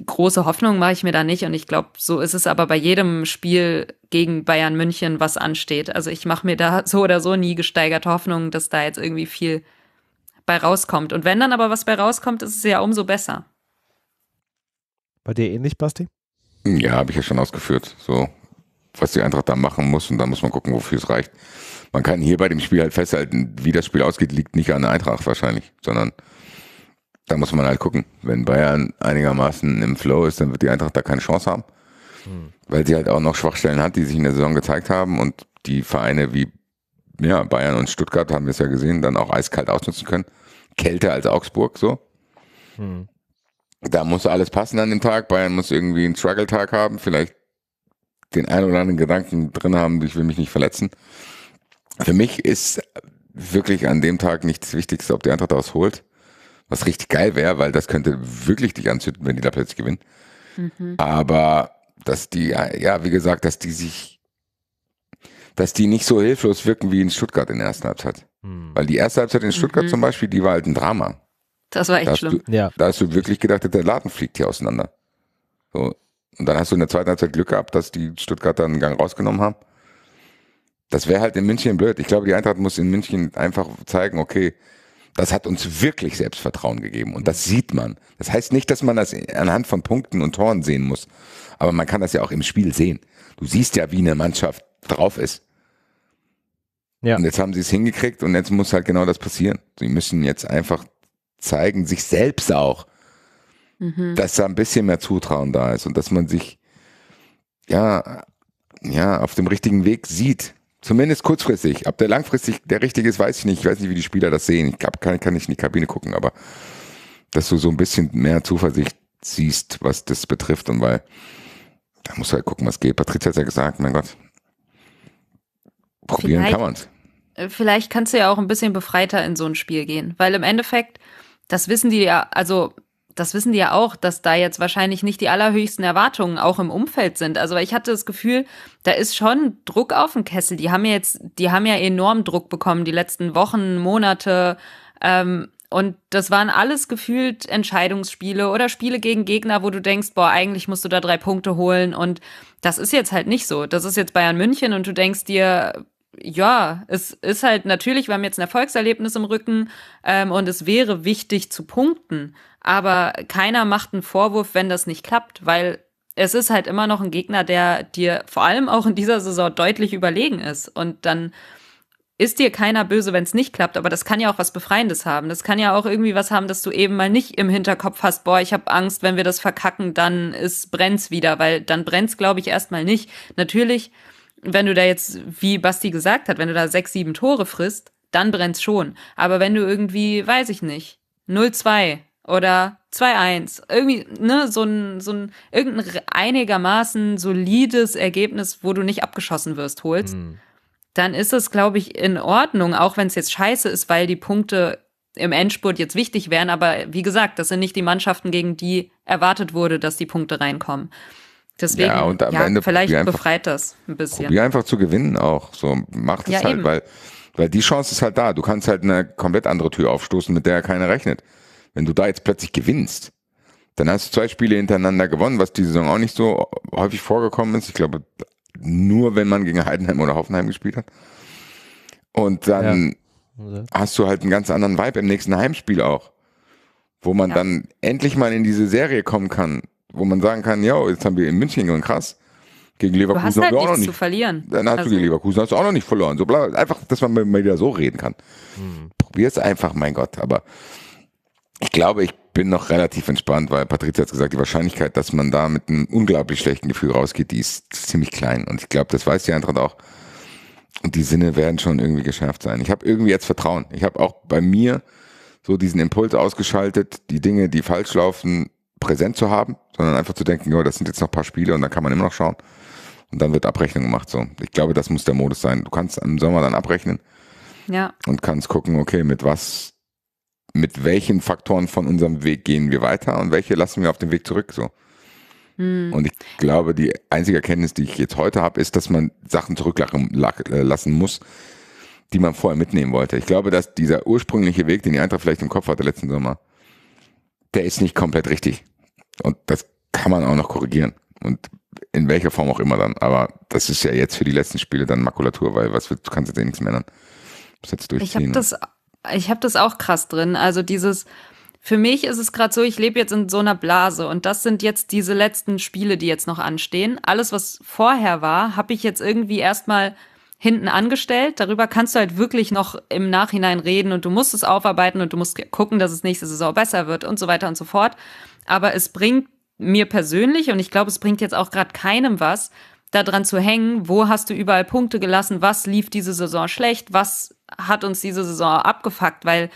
große Hoffnung mache ich mir da nicht. Und ich glaube, so ist es aber bei jedem Spiel gegen Bayern München, was ansteht. Also ich mache mir da so oder so nie gesteigerte Hoffnung, dass da jetzt irgendwie viel bei rauskommt. Und wenn dann aber was bei rauskommt, ist es ja umso besser. Bei dir ähnlich, Basti? Ja, habe ich ja schon ausgeführt. So, was die Eintracht da machen muss und da muss man gucken, wofür es reicht. Man kann hier bei dem Spiel halt festhalten, wie das Spiel ausgeht, liegt nicht an der Eintracht wahrscheinlich, sondern da muss man halt gucken. Wenn Bayern einigermaßen im Flow ist, dann wird die Eintracht da keine Chance haben, hm. weil sie halt auch noch Schwachstellen hat, die sich in der Saison gezeigt haben und die Vereine wie ja, Bayern und Stuttgart haben wir es ja gesehen, dann auch eiskalt ausnutzen können. Kälter als Augsburg, so. Hm. Da muss alles passen an dem Tag. Bayern muss irgendwie einen Struggle-Tag haben, vielleicht den einen oder anderen Gedanken drin haben, ich will mich nicht verletzen. Für mich ist wirklich an dem Tag nicht das Wichtigste, ob die Eintracht ausholt. Was richtig geil wäre, weil das könnte wirklich dich anzünden, wenn die da plötzlich gewinnen. Mhm. Aber dass die, ja, wie gesagt, dass die sich dass die nicht so hilflos wirken wie in Stuttgart in der ersten Halbzeit. Hm. Weil die erste Halbzeit in Stuttgart mhm. zum Beispiel, die war halt ein Drama. Das war echt da schlimm. Du, ja. Da hast du wirklich gedacht, der Laden fliegt hier auseinander. So. Und dann hast du in der zweiten Halbzeit Glück gehabt, dass die Stuttgarter einen Gang rausgenommen haben. Das wäre halt in München blöd. Ich glaube, die Eintracht muss in München einfach zeigen, okay, das hat uns wirklich Selbstvertrauen gegeben und das mhm. sieht man. Das heißt nicht, dass man das anhand von Punkten und Toren sehen muss, aber man kann das ja auch im Spiel sehen. Du siehst ja, wie eine Mannschaft drauf ist. Ja. Und jetzt haben sie es hingekriegt und jetzt muss halt genau das passieren. Sie müssen jetzt einfach zeigen, sich selbst auch, mhm. dass da ein bisschen mehr Zutrauen da ist und dass man sich ja, ja, auf dem richtigen Weg sieht. Zumindest kurzfristig. Ob der langfristig der richtige ist, weiß ich nicht. Ich weiß nicht, wie die Spieler das sehen. Ich glaub, kann, kann nicht in die Kabine gucken, aber dass du so ein bisschen mehr Zuversicht siehst, was das betrifft. Und weil, da musst du halt gucken, was geht. Patricia hat ja gesagt, mein Gott, Probieren vielleicht, kann es. Äh, vielleicht kannst du ja auch ein bisschen befreiter in so ein Spiel gehen, weil im Endeffekt, das wissen die ja, also das wissen die ja auch, dass da jetzt wahrscheinlich nicht die allerhöchsten Erwartungen auch im Umfeld sind. Also ich hatte das Gefühl, da ist schon Druck auf dem Kessel. Die haben ja jetzt, die haben ja enorm Druck bekommen die letzten Wochen, Monate. Ähm, und das waren alles gefühlt Entscheidungsspiele oder Spiele gegen Gegner, wo du denkst, boah, eigentlich musst du da drei Punkte holen. Und das ist jetzt halt nicht so. Das ist jetzt Bayern München und du denkst dir, ja, es ist halt natürlich, wir haben jetzt ein Erfolgserlebnis im Rücken ähm, und es wäre wichtig zu punkten. Aber keiner macht einen Vorwurf, wenn das nicht klappt, weil es ist halt immer noch ein Gegner, der dir vor allem auch in dieser Saison deutlich überlegen ist. Und dann ist dir keiner böse, wenn es nicht klappt, aber das kann ja auch was Befreiendes haben. Das kann ja auch irgendwie was haben, dass du eben mal nicht im Hinterkopf hast, boah, ich habe Angst, wenn wir das verkacken, dann ist brennt's wieder, weil dann brennt's, glaube ich, erstmal nicht. Natürlich wenn du da jetzt, wie Basti gesagt hat, wenn du da sechs, sieben Tore frisst, dann brennt's schon. Aber wenn du irgendwie, weiß ich nicht, 0-2 oder 2-1, irgendwie, ne, so ein, so ein, irgendein einigermaßen solides Ergebnis, wo du nicht abgeschossen wirst, holst, mhm. dann ist es, glaube ich, in Ordnung, auch wenn es jetzt scheiße ist, weil die Punkte im Endspurt jetzt wichtig wären. Aber wie gesagt, das sind nicht die Mannschaften, gegen die erwartet wurde, dass die Punkte reinkommen. Deswegen, ja, und am ja, Ende vielleicht einfach, befreit das ein bisschen. Probier einfach zu gewinnen auch. So, macht es ja, halt, eben. weil, weil die Chance ist halt da. Du kannst halt eine komplett andere Tür aufstoßen, mit der keiner rechnet. Wenn du da jetzt plötzlich gewinnst, dann hast du zwei Spiele hintereinander gewonnen, was die Saison auch nicht so häufig vorgekommen ist. Ich glaube, nur wenn man gegen Heidenheim oder Hoffenheim gespielt hat. Und dann ja. hast du halt einen ganz anderen Vibe im nächsten Heimspiel auch, wo man dann endlich mal in diese Serie kommen kann wo man sagen kann, ja, jetzt haben wir in München gewonnen, krass. Gegen Leverkusen du hast halt haben wir auch noch nicht. zu verlieren. Dann hast also. du gegen Leverkusen hast du auch noch nicht verloren. So bla, einfach, dass man mal wieder so reden kann. Hm. Probier es einfach, mein Gott. Aber ich glaube, ich bin noch relativ entspannt, weil Patricia hat gesagt, die Wahrscheinlichkeit, dass man da mit einem unglaublich schlechten Gefühl rausgeht, die ist ziemlich klein. Und ich glaube, das weiß die Eintracht auch. Und die Sinne werden schon irgendwie geschärft sein. Ich habe irgendwie jetzt Vertrauen. Ich habe auch bei mir so diesen Impuls ausgeschaltet, die Dinge, die falsch laufen, präsent zu haben, sondern einfach zu denken, oh, das sind jetzt noch ein paar Spiele und dann kann man immer noch schauen. Und dann wird Abrechnung gemacht. So, ich glaube, das muss der Modus sein. Du kannst im Sommer dann abrechnen ja. und kannst gucken, okay, mit was, mit welchen Faktoren von unserem Weg gehen wir weiter und welche lassen wir auf dem Weg zurück. So. Hm. Und ich glaube, die einzige Erkenntnis, die ich jetzt heute habe, ist, dass man Sachen zurücklassen äh, muss, die man vorher mitnehmen wollte. Ich glaube, dass dieser ursprüngliche Weg, den die Eintracht vielleicht im Kopf hatte letzten Sommer, der ist nicht komplett richtig. Und das kann man auch noch korrigieren. Und in welcher Form auch immer dann. Aber das ist ja jetzt für die letzten Spiele dann Makulatur, weil was du kannst jetzt eh nichts mehr ändern. Muss jetzt durchziehen. Ne? Ich habe das, hab das auch krass drin. Also dieses, für mich ist es gerade so, ich lebe jetzt in so einer Blase und das sind jetzt diese letzten Spiele, die jetzt noch anstehen. Alles, was vorher war, habe ich jetzt irgendwie erstmal hinten angestellt. Darüber kannst du halt wirklich noch im Nachhinein reden und du musst es aufarbeiten und du musst gucken, dass es nächste Saison besser wird und so weiter und so fort. Aber es bringt mir persönlich und ich glaube, es bringt jetzt auch gerade keinem was, daran zu hängen, wo hast du überall Punkte gelassen, was lief diese Saison schlecht, was hat uns diese Saison abgefuckt, weil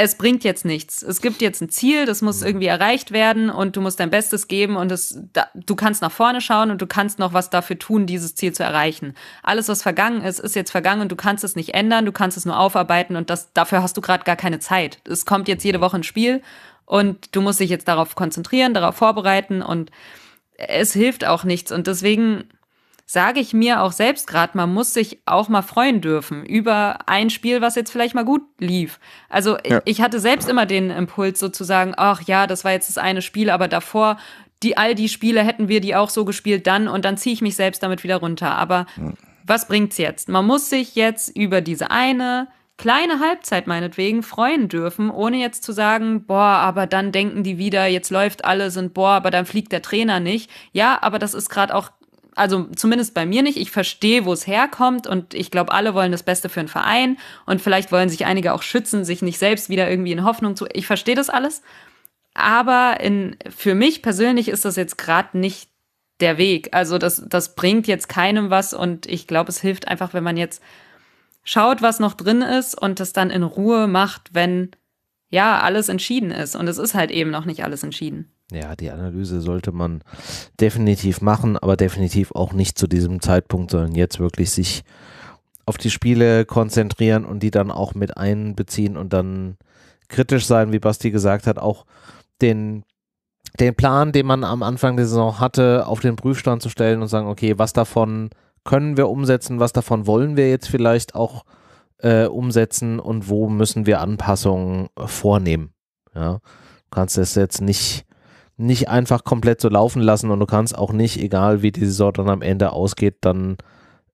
es bringt jetzt nichts. Es gibt jetzt ein Ziel, das muss mhm. irgendwie erreicht werden und du musst dein Bestes geben und das, da, du kannst nach vorne schauen und du kannst noch was dafür tun, dieses Ziel zu erreichen. Alles, was vergangen ist, ist jetzt vergangen und du kannst es nicht ändern, du kannst es nur aufarbeiten und das, dafür hast du gerade gar keine Zeit. Es kommt jetzt jede mhm. Woche ein Spiel und du musst dich jetzt darauf konzentrieren, darauf vorbereiten und es hilft auch nichts und deswegen sage ich mir auch selbst gerade, man muss sich auch mal freuen dürfen über ein Spiel, was jetzt vielleicht mal gut lief. Also ja. ich, ich hatte selbst immer den Impuls sozusagen, ach ja, das war jetzt das eine Spiel, aber davor die all die Spiele hätten wir die auch so gespielt dann und dann ziehe ich mich selbst damit wieder runter. Aber ja. Hm. was bringt's jetzt? Man muss sich jetzt über diese eine kleine Halbzeit meinetwegen freuen dürfen, ohne jetzt zu sagen, boah, aber dann denken die wieder, jetzt läuft alles und boah, aber dann fliegt der Trainer nicht. Ja, aber das ist gerade auch also zumindest bei mir nicht. Ich verstehe, wo es herkommt und ich glaube, alle wollen das Beste für einen Verein und vielleicht wollen sich einige auch schützen, sich nicht selbst wieder irgendwie in Hoffnung zu. Ich verstehe das alles. Aber in, für mich persönlich ist das jetzt gerade nicht der Weg. Also das, das bringt jetzt keinem was und ich glaube, es hilft einfach, wenn man jetzt schaut, was noch drin ist und das dann in Ruhe macht, wenn ja alles entschieden ist. Und es ist halt eben noch nicht alles entschieden. Ja, die Analyse sollte man definitiv machen, aber definitiv auch nicht zu diesem Zeitpunkt, sondern jetzt wirklich sich auf die Spiele konzentrieren und die dann auch mit einbeziehen und dann kritisch sein, wie Basti gesagt hat, auch den, den Plan, den man am Anfang der Saison hatte, auf den Prüfstand zu stellen und sagen, okay, was davon können wir umsetzen, was davon wollen wir jetzt vielleicht auch äh, umsetzen und wo müssen wir Anpassungen vornehmen. Ja, du kannst es jetzt nicht nicht einfach komplett so laufen lassen und du kannst auch nicht, egal wie die Saison dann am Ende ausgeht, dann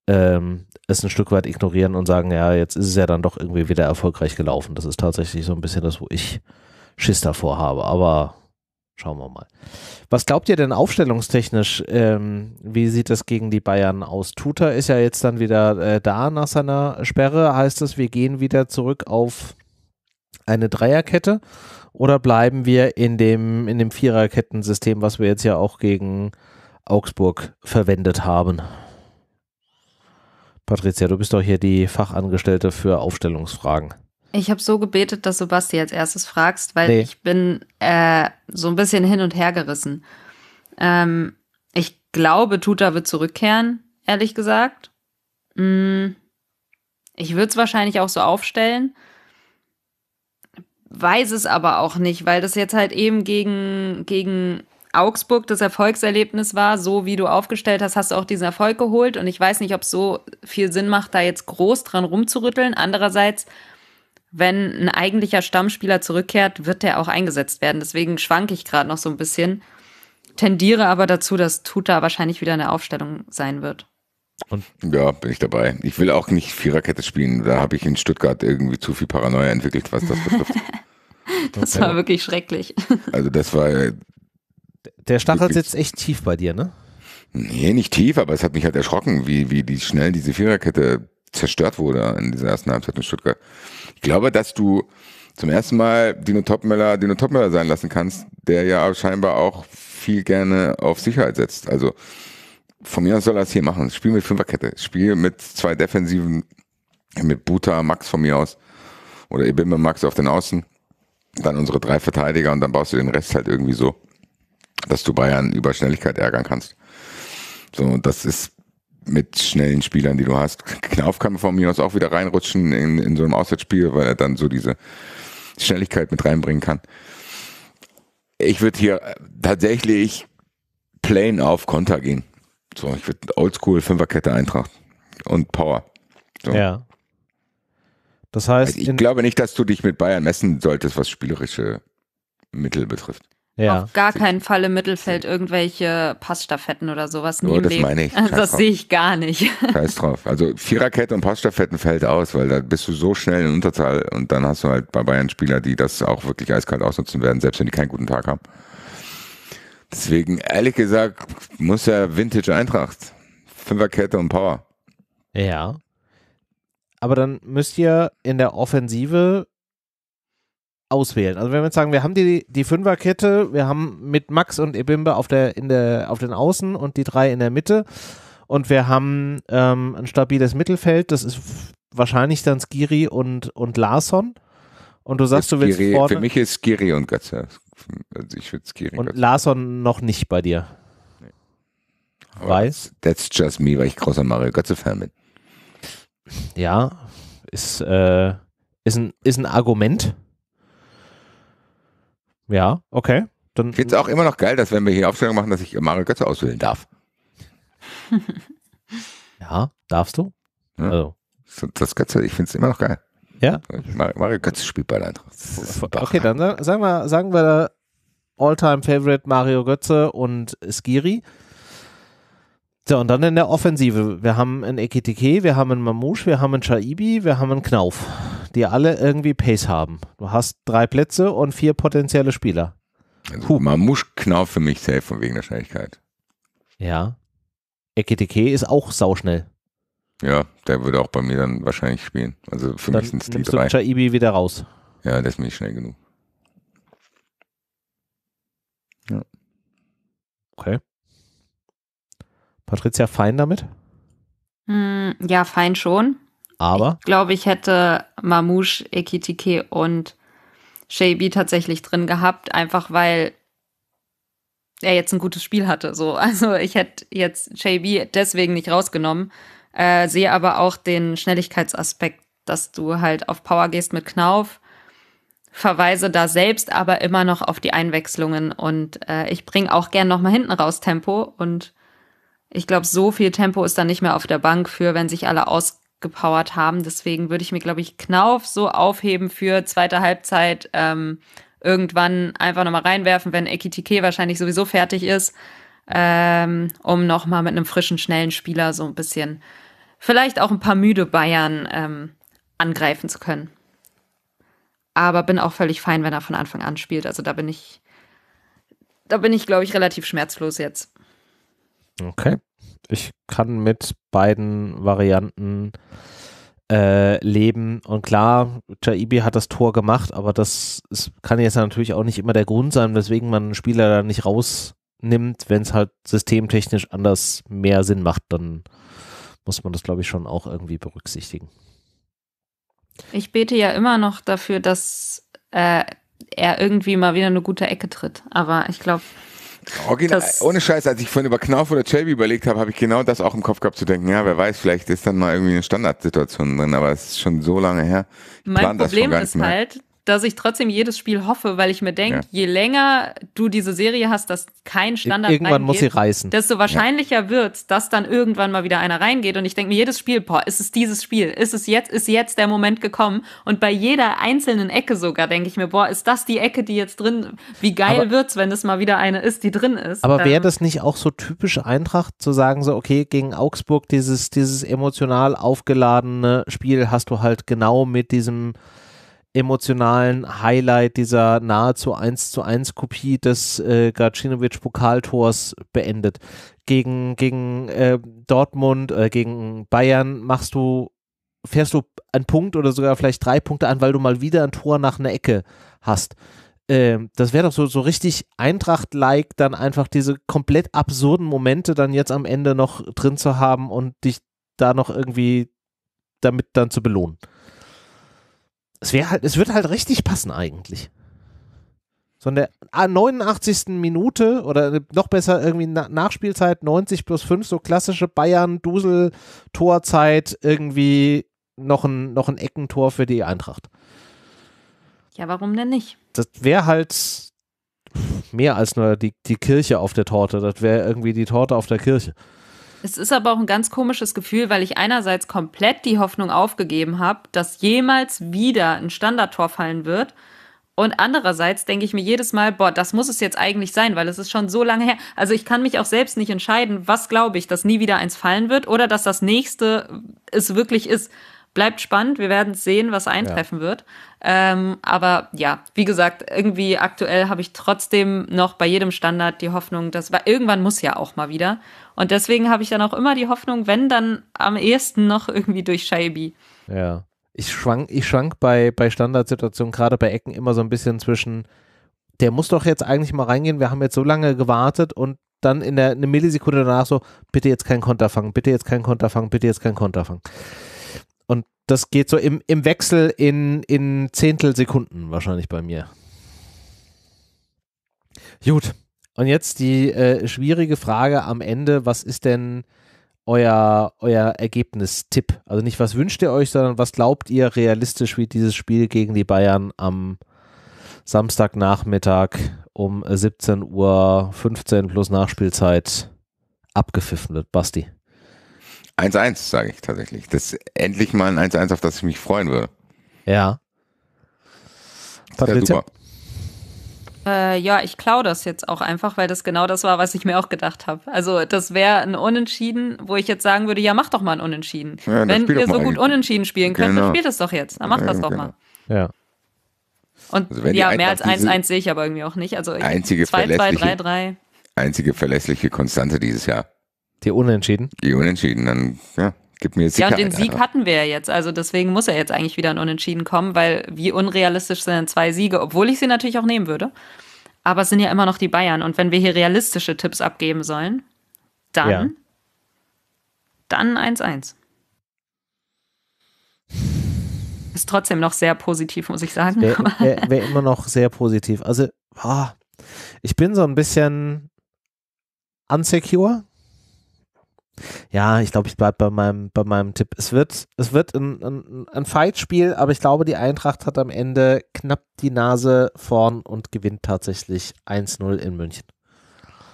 ähm, es ein Stück weit ignorieren und sagen, ja, jetzt ist es ja dann doch irgendwie wieder erfolgreich gelaufen. Das ist tatsächlich so ein bisschen das, wo ich Schiss davor habe. Aber schauen wir mal. Was glaubt ihr denn aufstellungstechnisch? Ähm, wie sieht das gegen die Bayern aus? Tuta ist ja jetzt dann wieder äh, da nach seiner Sperre. Heißt es, wir gehen wieder zurück auf eine Dreierkette? Oder bleiben wir in dem, in dem Viererkettensystem, was wir jetzt ja auch gegen Augsburg verwendet haben? Patricia, du bist doch hier die Fachangestellte für Aufstellungsfragen. Ich habe so gebetet, dass du Basti als erstes fragst, weil nee. ich bin äh, so ein bisschen hin und her gerissen. Ähm, ich glaube, Tuta wird zurückkehren, ehrlich gesagt. Mm, ich würde es wahrscheinlich auch so aufstellen weiß es aber auch nicht, weil das jetzt halt eben gegen, gegen Augsburg das Erfolgserlebnis war. So wie du aufgestellt hast, hast du auch diesen Erfolg geholt. Und ich weiß nicht, ob es so viel Sinn macht, da jetzt groß dran rumzurütteln. Andererseits, wenn ein eigentlicher Stammspieler zurückkehrt, wird der auch eingesetzt werden. Deswegen schwanke ich gerade noch so ein bisschen. Tendiere aber dazu, dass Tuta wahrscheinlich wieder eine Aufstellung sein wird. Und? Ja, bin ich dabei. Ich will auch nicht Viererkette spielen. Da habe ich in Stuttgart irgendwie zu viel Paranoia entwickelt, was das betrifft. Das war wirklich schrecklich. Also das war. Der Stachel sitzt echt tief bei dir, ne? Nee, nicht tief, aber es hat mich halt erschrocken, wie, wie die schnell diese Viererkette zerstört wurde in dieser ersten Halbzeit in Stuttgart. Ich glaube, dass du zum ersten Mal Dino Topmöller Dino Topmöller sein lassen kannst, der ja scheinbar auch viel gerne auf Sicherheit setzt. Also von mir aus soll er es hier machen. Spiel mit Fünferkette. Spiel mit zwei Defensiven, mit Buta, Max von mir aus. Oder Ibime Max auf den Außen dann unsere drei Verteidiger und dann baust du den Rest halt irgendwie so, dass du Bayern über Schnelligkeit ärgern kannst. So, das ist mit schnellen Spielern, die du hast. Knauf kann von mir aus auch wieder reinrutschen in, in so einem Auswärtsspiel, weil er dann so diese Schnelligkeit mit reinbringen kann. Ich würde hier äh, tatsächlich plain auf Konter gehen. So, ich würde Oldschool Fünferkette Eintracht und Power. So. Ja. Das heißt, also ich glaube nicht, dass du dich mit Bayern messen solltest, was spielerische Mittel betrifft. Ja. Auf gar keinen Fall im Mittelfeld irgendwelche Passstaffetten oder sowas. Oh, das meine ich. Also Scheiß das sehe ich gar nicht. Scheiß drauf. Also Viererkette und Passstaffetten fällt aus, weil da bist du so schnell in Unterzahl und dann hast du halt bei Bayern Spieler, die das auch wirklich eiskalt ausnutzen werden, selbst wenn die keinen guten Tag haben. Deswegen, ehrlich gesagt, muss er Vintage Eintracht. Fünferkette und Power. Ja aber dann müsst ihr in der Offensive auswählen. Also wenn wir jetzt sagen, wir haben die, die Fünferkette, wir haben mit Max und Ebimbe auf, der, in der, auf den Außen und die drei in der Mitte und wir haben ähm, ein stabiles Mittelfeld, das ist wahrscheinlich dann Skiri und, und Larsson. Und du sagst, Skiri, du willst vorne... Für mich ist Skiri und Götze. Also ich würde Skiri und Götze. Larsson noch nicht bei dir. Nee. Weiß. That's just me, weil ich großer Mario Götze-Fan bin ja, ist, äh, ist, ein, ist ein Argument. Ja, okay. Dann ich finde es auch immer noch geil, dass wenn wir hier Aufstellung machen, dass ich Mario Götze auswählen darf. ja, darfst du? Ja. Also. Das Götze, ich finde es immer noch geil. Ja. Mario, Mario Götze spielt bei der Eintracht. Okay, dann sagen wir, sagen wir All-Time-Favorite Mario Götze und Skiri. So, und dann in der Offensive. Wir haben einen Ekitike, wir haben einen Mamouche, wir haben einen Chaibi, wir haben einen Knauf, die alle irgendwie Pace haben. Du hast drei Plätze und vier potenzielle Spieler. Also, Mamouche, Knauf für mich safe von wegen der Schnelligkeit. Ja. Ekitike ist auch sauschnell. Ja, der würde auch bei mir dann wahrscheinlich spielen. Also für dann mich sind es die nimmst drei. Du Shaibi wieder raus. Ja, der ist mir nicht schnell genug. Ja. Okay. Patricia, fein damit? Mm, ja, fein schon. Aber? Ich glaube, ich hätte Mamouche, Ekitike und Shaby tatsächlich drin gehabt, einfach weil er jetzt ein gutes Spiel hatte. So. Also ich hätte jetzt Shaby deswegen nicht rausgenommen, äh, sehe aber auch den Schnelligkeitsaspekt, dass du halt auf Power gehst mit Knauf, verweise da selbst aber immer noch auf die Einwechslungen und äh, ich bringe auch gern nochmal hinten raus Tempo und ich glaube, so viel Tempo ist dann nicht mehr auf der Bank für, wenn sich alle ausgepowert haben. Deswegen würde ich mir, glaube ich, Knauf so aufheben für zweite Halbzeit. Ähm, irgendwann einfach nochmal reinwerfen, wenn Ekitike wahrscheinlich sowieso fertig ist, ähm, um nochmal mit einem frischen, schnellen Spieler so ein bisschen, vielleicht auch ein paar müde Bayern ähm, angreifen zu können. Aber bin auch völlig fein, wenn er von Anfang an spielt. Also da bin ich, da bin ich, glaube ich, relativ schmerzlos jetzt. Okay. Ich kann mit beiden Varianten äh, leben. Und klar, Jaibi hat das Tor gemacht, aber das ist, kann jetzt natürlich auch nicht immer der Grund sein, weswegen man einen Spieler da nicht rausnimmt, wenn es halt systemtechnisch anders mehr Sinn macht, dann muss man das, glaube ich, schon auch irgendwie berücksichtigen. Ich bete ja immer noch dafür, dass äh, er irgendwie mal wieder eine gute Ecke tritt. Aber ich glaube, Original, das ohne Scheiß, als ich vorhin über Knauf oder Chelby überlegt habe, habe ich genau das auch im Kopf gehabt zu denken, ja, wer weiß, vielleicht ist dann mal irgendwie eine Standardsituation drin, aber es ist schon so lange her. Ich mein Problem ist halt, dass ich trotzdem jedes Spiel hoffe, weil ich mir denke, ja. je länger du diese Serie hast, dass kein Standard Ir irgendwann reingeht, muss sie reißen. desto wahrscheinlicher ja. wird, dass dann irgendwann mal wieder einer reingeht. Und ich denke mir jedes Spiel, boah, ist es dieses Spiel? Ist es jetzt, ist jetzt der Moment gekommen? Und bei jeder einzelnen Ecke sogar denke ich mir, boah, ist das die Ecke, die jetzt drin, wie geil aber, wird's, wenn es mal wieder eine ist, die drin ist. Aber wäre ähm, das nicht auch so typisch Eintracht, zu sagen so, okay, gegen Augsburg dieses, dieses emotional aufgeladene Spiel hast du halt genau mit diesem emotionalen Highlight dieser nahezu 1 zu 1 Kopie des äh, Gacinovic-Pokaltors beendet. Gegen, gegen äh, Dortmund, äh, gegen Bayern machst du, fährst du einen Punkt oder sogar vielleicht drei Punkte an, weil du mal wieder ein Tor nach einer Ecke hast. Ähm, das wäre doch so, so richtig Eintracht-like, dann einfach diese komplett absurden Momente dann jetzt am Ende noch drin zu haben und dich da noch irgendwie damit dann zu belohnen es wäre halt, es wird halt richtig passen eigentlich. So in der 89. Ah, Minute oder noch besser irgendwie Nachspielzeit 90 plus 5, so klassische Bayern-Dusel-Torzeit, irgendwie noch ein, noch ein Eckentor für die Eintracht. Ja, warum denn nicht? Das wäre halt mehr als nur die, die Kirche auf der Torte. Das wäre irgendwie die Torte auf der Kirche. Es ist aber auch ein ganz komisches Gefühl, weil ich einerseits komplett die Hoffnung aufgegeben habe, dass jemals wieder ein Standardtor fallen wird. Und andererseits denke ich mir jedes Mal, boah, das muss es jetzt eigentlich sein, weil es ist schon so lange her. Also ich kann mich auch selbst nicht entscheiden, was glaube ich, dass nie wieder eins fallen wird oder dass das nächste es wirklich ist bleibt spannend. Wir werden sehen, was eintreffen ja. wird. Ähm, aber ja, wie gesagt, irgendwie aktuell habe ich trotzdem noch bei jedem Standard die Hoffnung, dass irgendwann muss ja auch mal wieder. Und deswegen habe ich dann auch immer die Hoffnung, wenn dann am ehesten noch irgendwie durch Shaibi. Ja. Ich schwank, ich schwank bei, bei Standardsituationen, gerade bei Ecken, immer so ein bisschen zwischen, der muss doch jetzt eigentlich mal reingehen, wir haben jetzt so lange gewartet und dann in der eine Millisekunde danach so, bitte jetzt kein Konterfang, bitte jetzt kein Konterfang, bitte jetzt kein Konterfang. Bitte jetzt kein Konterfang. Und das geht so im, im Wechsel in, in Zehntelsekunden wahrscheinlich bei mir. Gut. Und jetzt die äh, schwierige Frage am Ende, was ist denn euer, euer Ergebnistipp? Also nicht, was wünscht ihr euch, sondern was glaubt ihr realistisch, wie dieses Spiel gegen die Bayern am Samstagnachmittag um 17.15 Uhr plus Nachspielzeit abgepfiffen wird? Basti. 1-1, sage ich tatsächlich. Das ist endlich mal ein 1-1, auf das ich mich freuen würde. Ja. Patricia? Super. Äh, ja, ich klaue das jetzt auch einfach, weil das genau das war, was ich mir auch gedacht habe. Also das wäre ein Unentschieden, wo ich jetzt sagen würde, ja, mach doch mal ein Unentschieden. Ja, Wenn ihr so gut Unentschieden spielen könnt, genau. dann spielt es doch jetzt. Dann mach das doch genau. mal. Ja. Und also ja, mehr als 1-1 sehe ich aber irgendwie auch nicht. Also 2-2, 3-3. Einzige verlässliche Konstante dieses Jahr. Die Unentschieden? Die Unentschieden, dann ja, gib mir jetzt Ja, und den Sieg hatten wir ja jetzt. Also deswegen muss er jetzt eigentlich wieder ein Unentschieden kommen, weil wie unrealistisch sind denn zwei Siege, obwohl ich sie natürlich auch nehmen würde. Aber es sind ja immer noch die Bayern. Und wenn wir hier realistische Tipps abgeben sollen, dann. Ja. Dann 1-1. Ist trotzdem noch sehr positiv, muss ich sagen. Wäre wär, wär immer noch sehr positiv. Also, oh, ich bin so ein bisschen unsecure, ja, ich glaube, ich bleibe bei meinem, bei meinem Tipp. Es wird, es wird ein, ein, ein Fight-Spiel, aber ich glaube, die Eintracht hat am Ende knapp die Nase vorn und gewinnt tatsächlich 1-0 in München.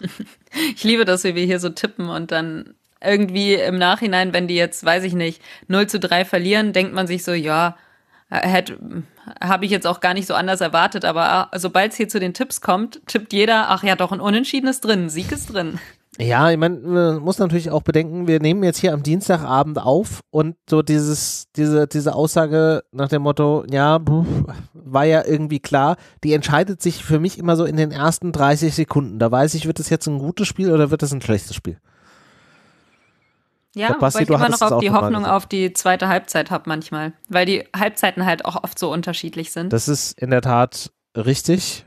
Ich liebe das, wie wir hier so tippen und dann irgendwie im Nachhinein, wenn die jetzt, weiß ich nicht, 0 zu 3 verlieren, denkt man sich so, ja, habe ich jetzt auch gar nicht so anders erwartet, aber ah, sobald es hier zu den Tipps kommt, tippt jeder, ach ja, doch ein Unentschieden ist drin, Sieg ist drin. Ja, ich meine, man muss natürlich auch bedenken, wir nehmen jetzt hier am Dienstagabend auf und so dieses, diese, diese Aussage nach dem Motto, ja, war ja irgendwie klar, die entscheidet sich für mich immer so in den ersten 30 Sekunden. Da weiß ich, wird das jetzt ein gutes Spiel oder wird das ein schlechtes Spiel? Ja, Basti, weil ich immer noch auf die Hoffnung auf die zweite Halbzeit habe manchmal, weil die Halbzeiten halt auch oft so unterschiedlich sind. Das ist in der Tat richtig.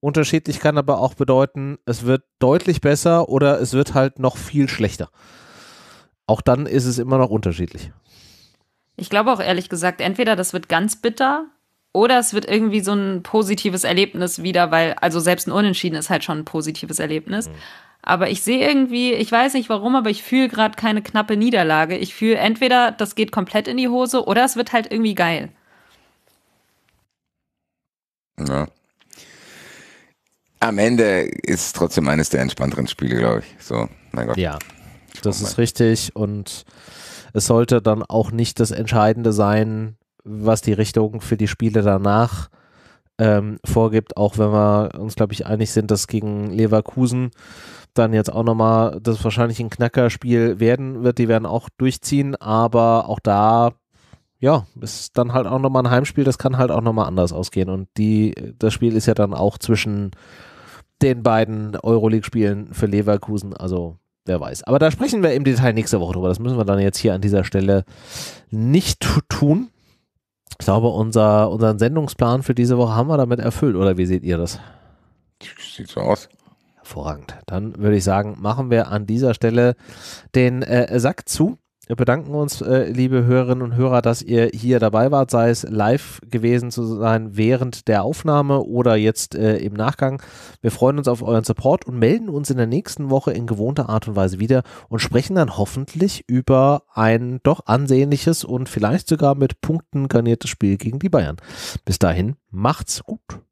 Unterschiedlich kann aber auch bedeuten, es wird deutlich besser oder es wird halt noch viel schlechter. Auch dann ist es immer noch unterschiedlich. Ich glaube auch ehrlich gesagt, entweder das wird ganz bitter oder es wird irgendwie so ein positives Erlebnis wieder, weil, also selbst ein Unentschieden ist halt schon ein positives Erlebnis. Mhm. Aber ich sehe irgendwie, ich weiß nicht warum, aber ich fühle gerade keine knappe Niederlage. Ich fühle entweder, das geht komplett in die Hose oder es wird halt irgendwie geil. Ja, am Ende ist es trotzdem eines der entspannteren Spiele, glaube ich. So, mein Gott. Ja, das ist richtig und es sollte dann auch nicht das Entscheidende sein, was die Richtung für die Spiele danach ähm, vorgibt, auch wenn wir uns, glaube ich, einig sind, dass gegen Leverkusen dann jetzt auch nochmal das wahrscheinlich ein Knackerspiel werden wird. Die werden auch durchziehen, aber auch da ja, ist dann halt auch nochmal ein Heimspiel, das kann halt auch nochmal anders ausgehen. Und die, das Spiel ist ja dann auch zwischen den beiden Euroleague-Spielen für Leverkusen, also wer weiß. Aber da sprechen wir im Detail nächste Woche drüber. Das müssen wir dann jetzt hier an dieser Stelle nicht tun. Ich glaube, unser, unseren Sendungsplan für diese Woche haben wir damit erfüllt, oder wie seht ihr das? Sieht so aus. Hervorragend. Dann würde ich sagen, machen wir an dieser Stelle den äh, Sack zu wir bedanken uns, äh, liebe Hörerinnen und Hörer, dass ihr hier dabei wart, sei es live gewesen zu sein während der Aufnahme oder jetzt äh, im Nachgang. Wir freuen uns auf euren Support und melden uns in der nächsten Woche in gewohnter Art und Weise wieder und sprechen dann hoffentlich über ein doch ansehnliches und vielleicht sogar mit Punkten garniertes Spiel gegen die Bayern. Bis dahin, macht's gut.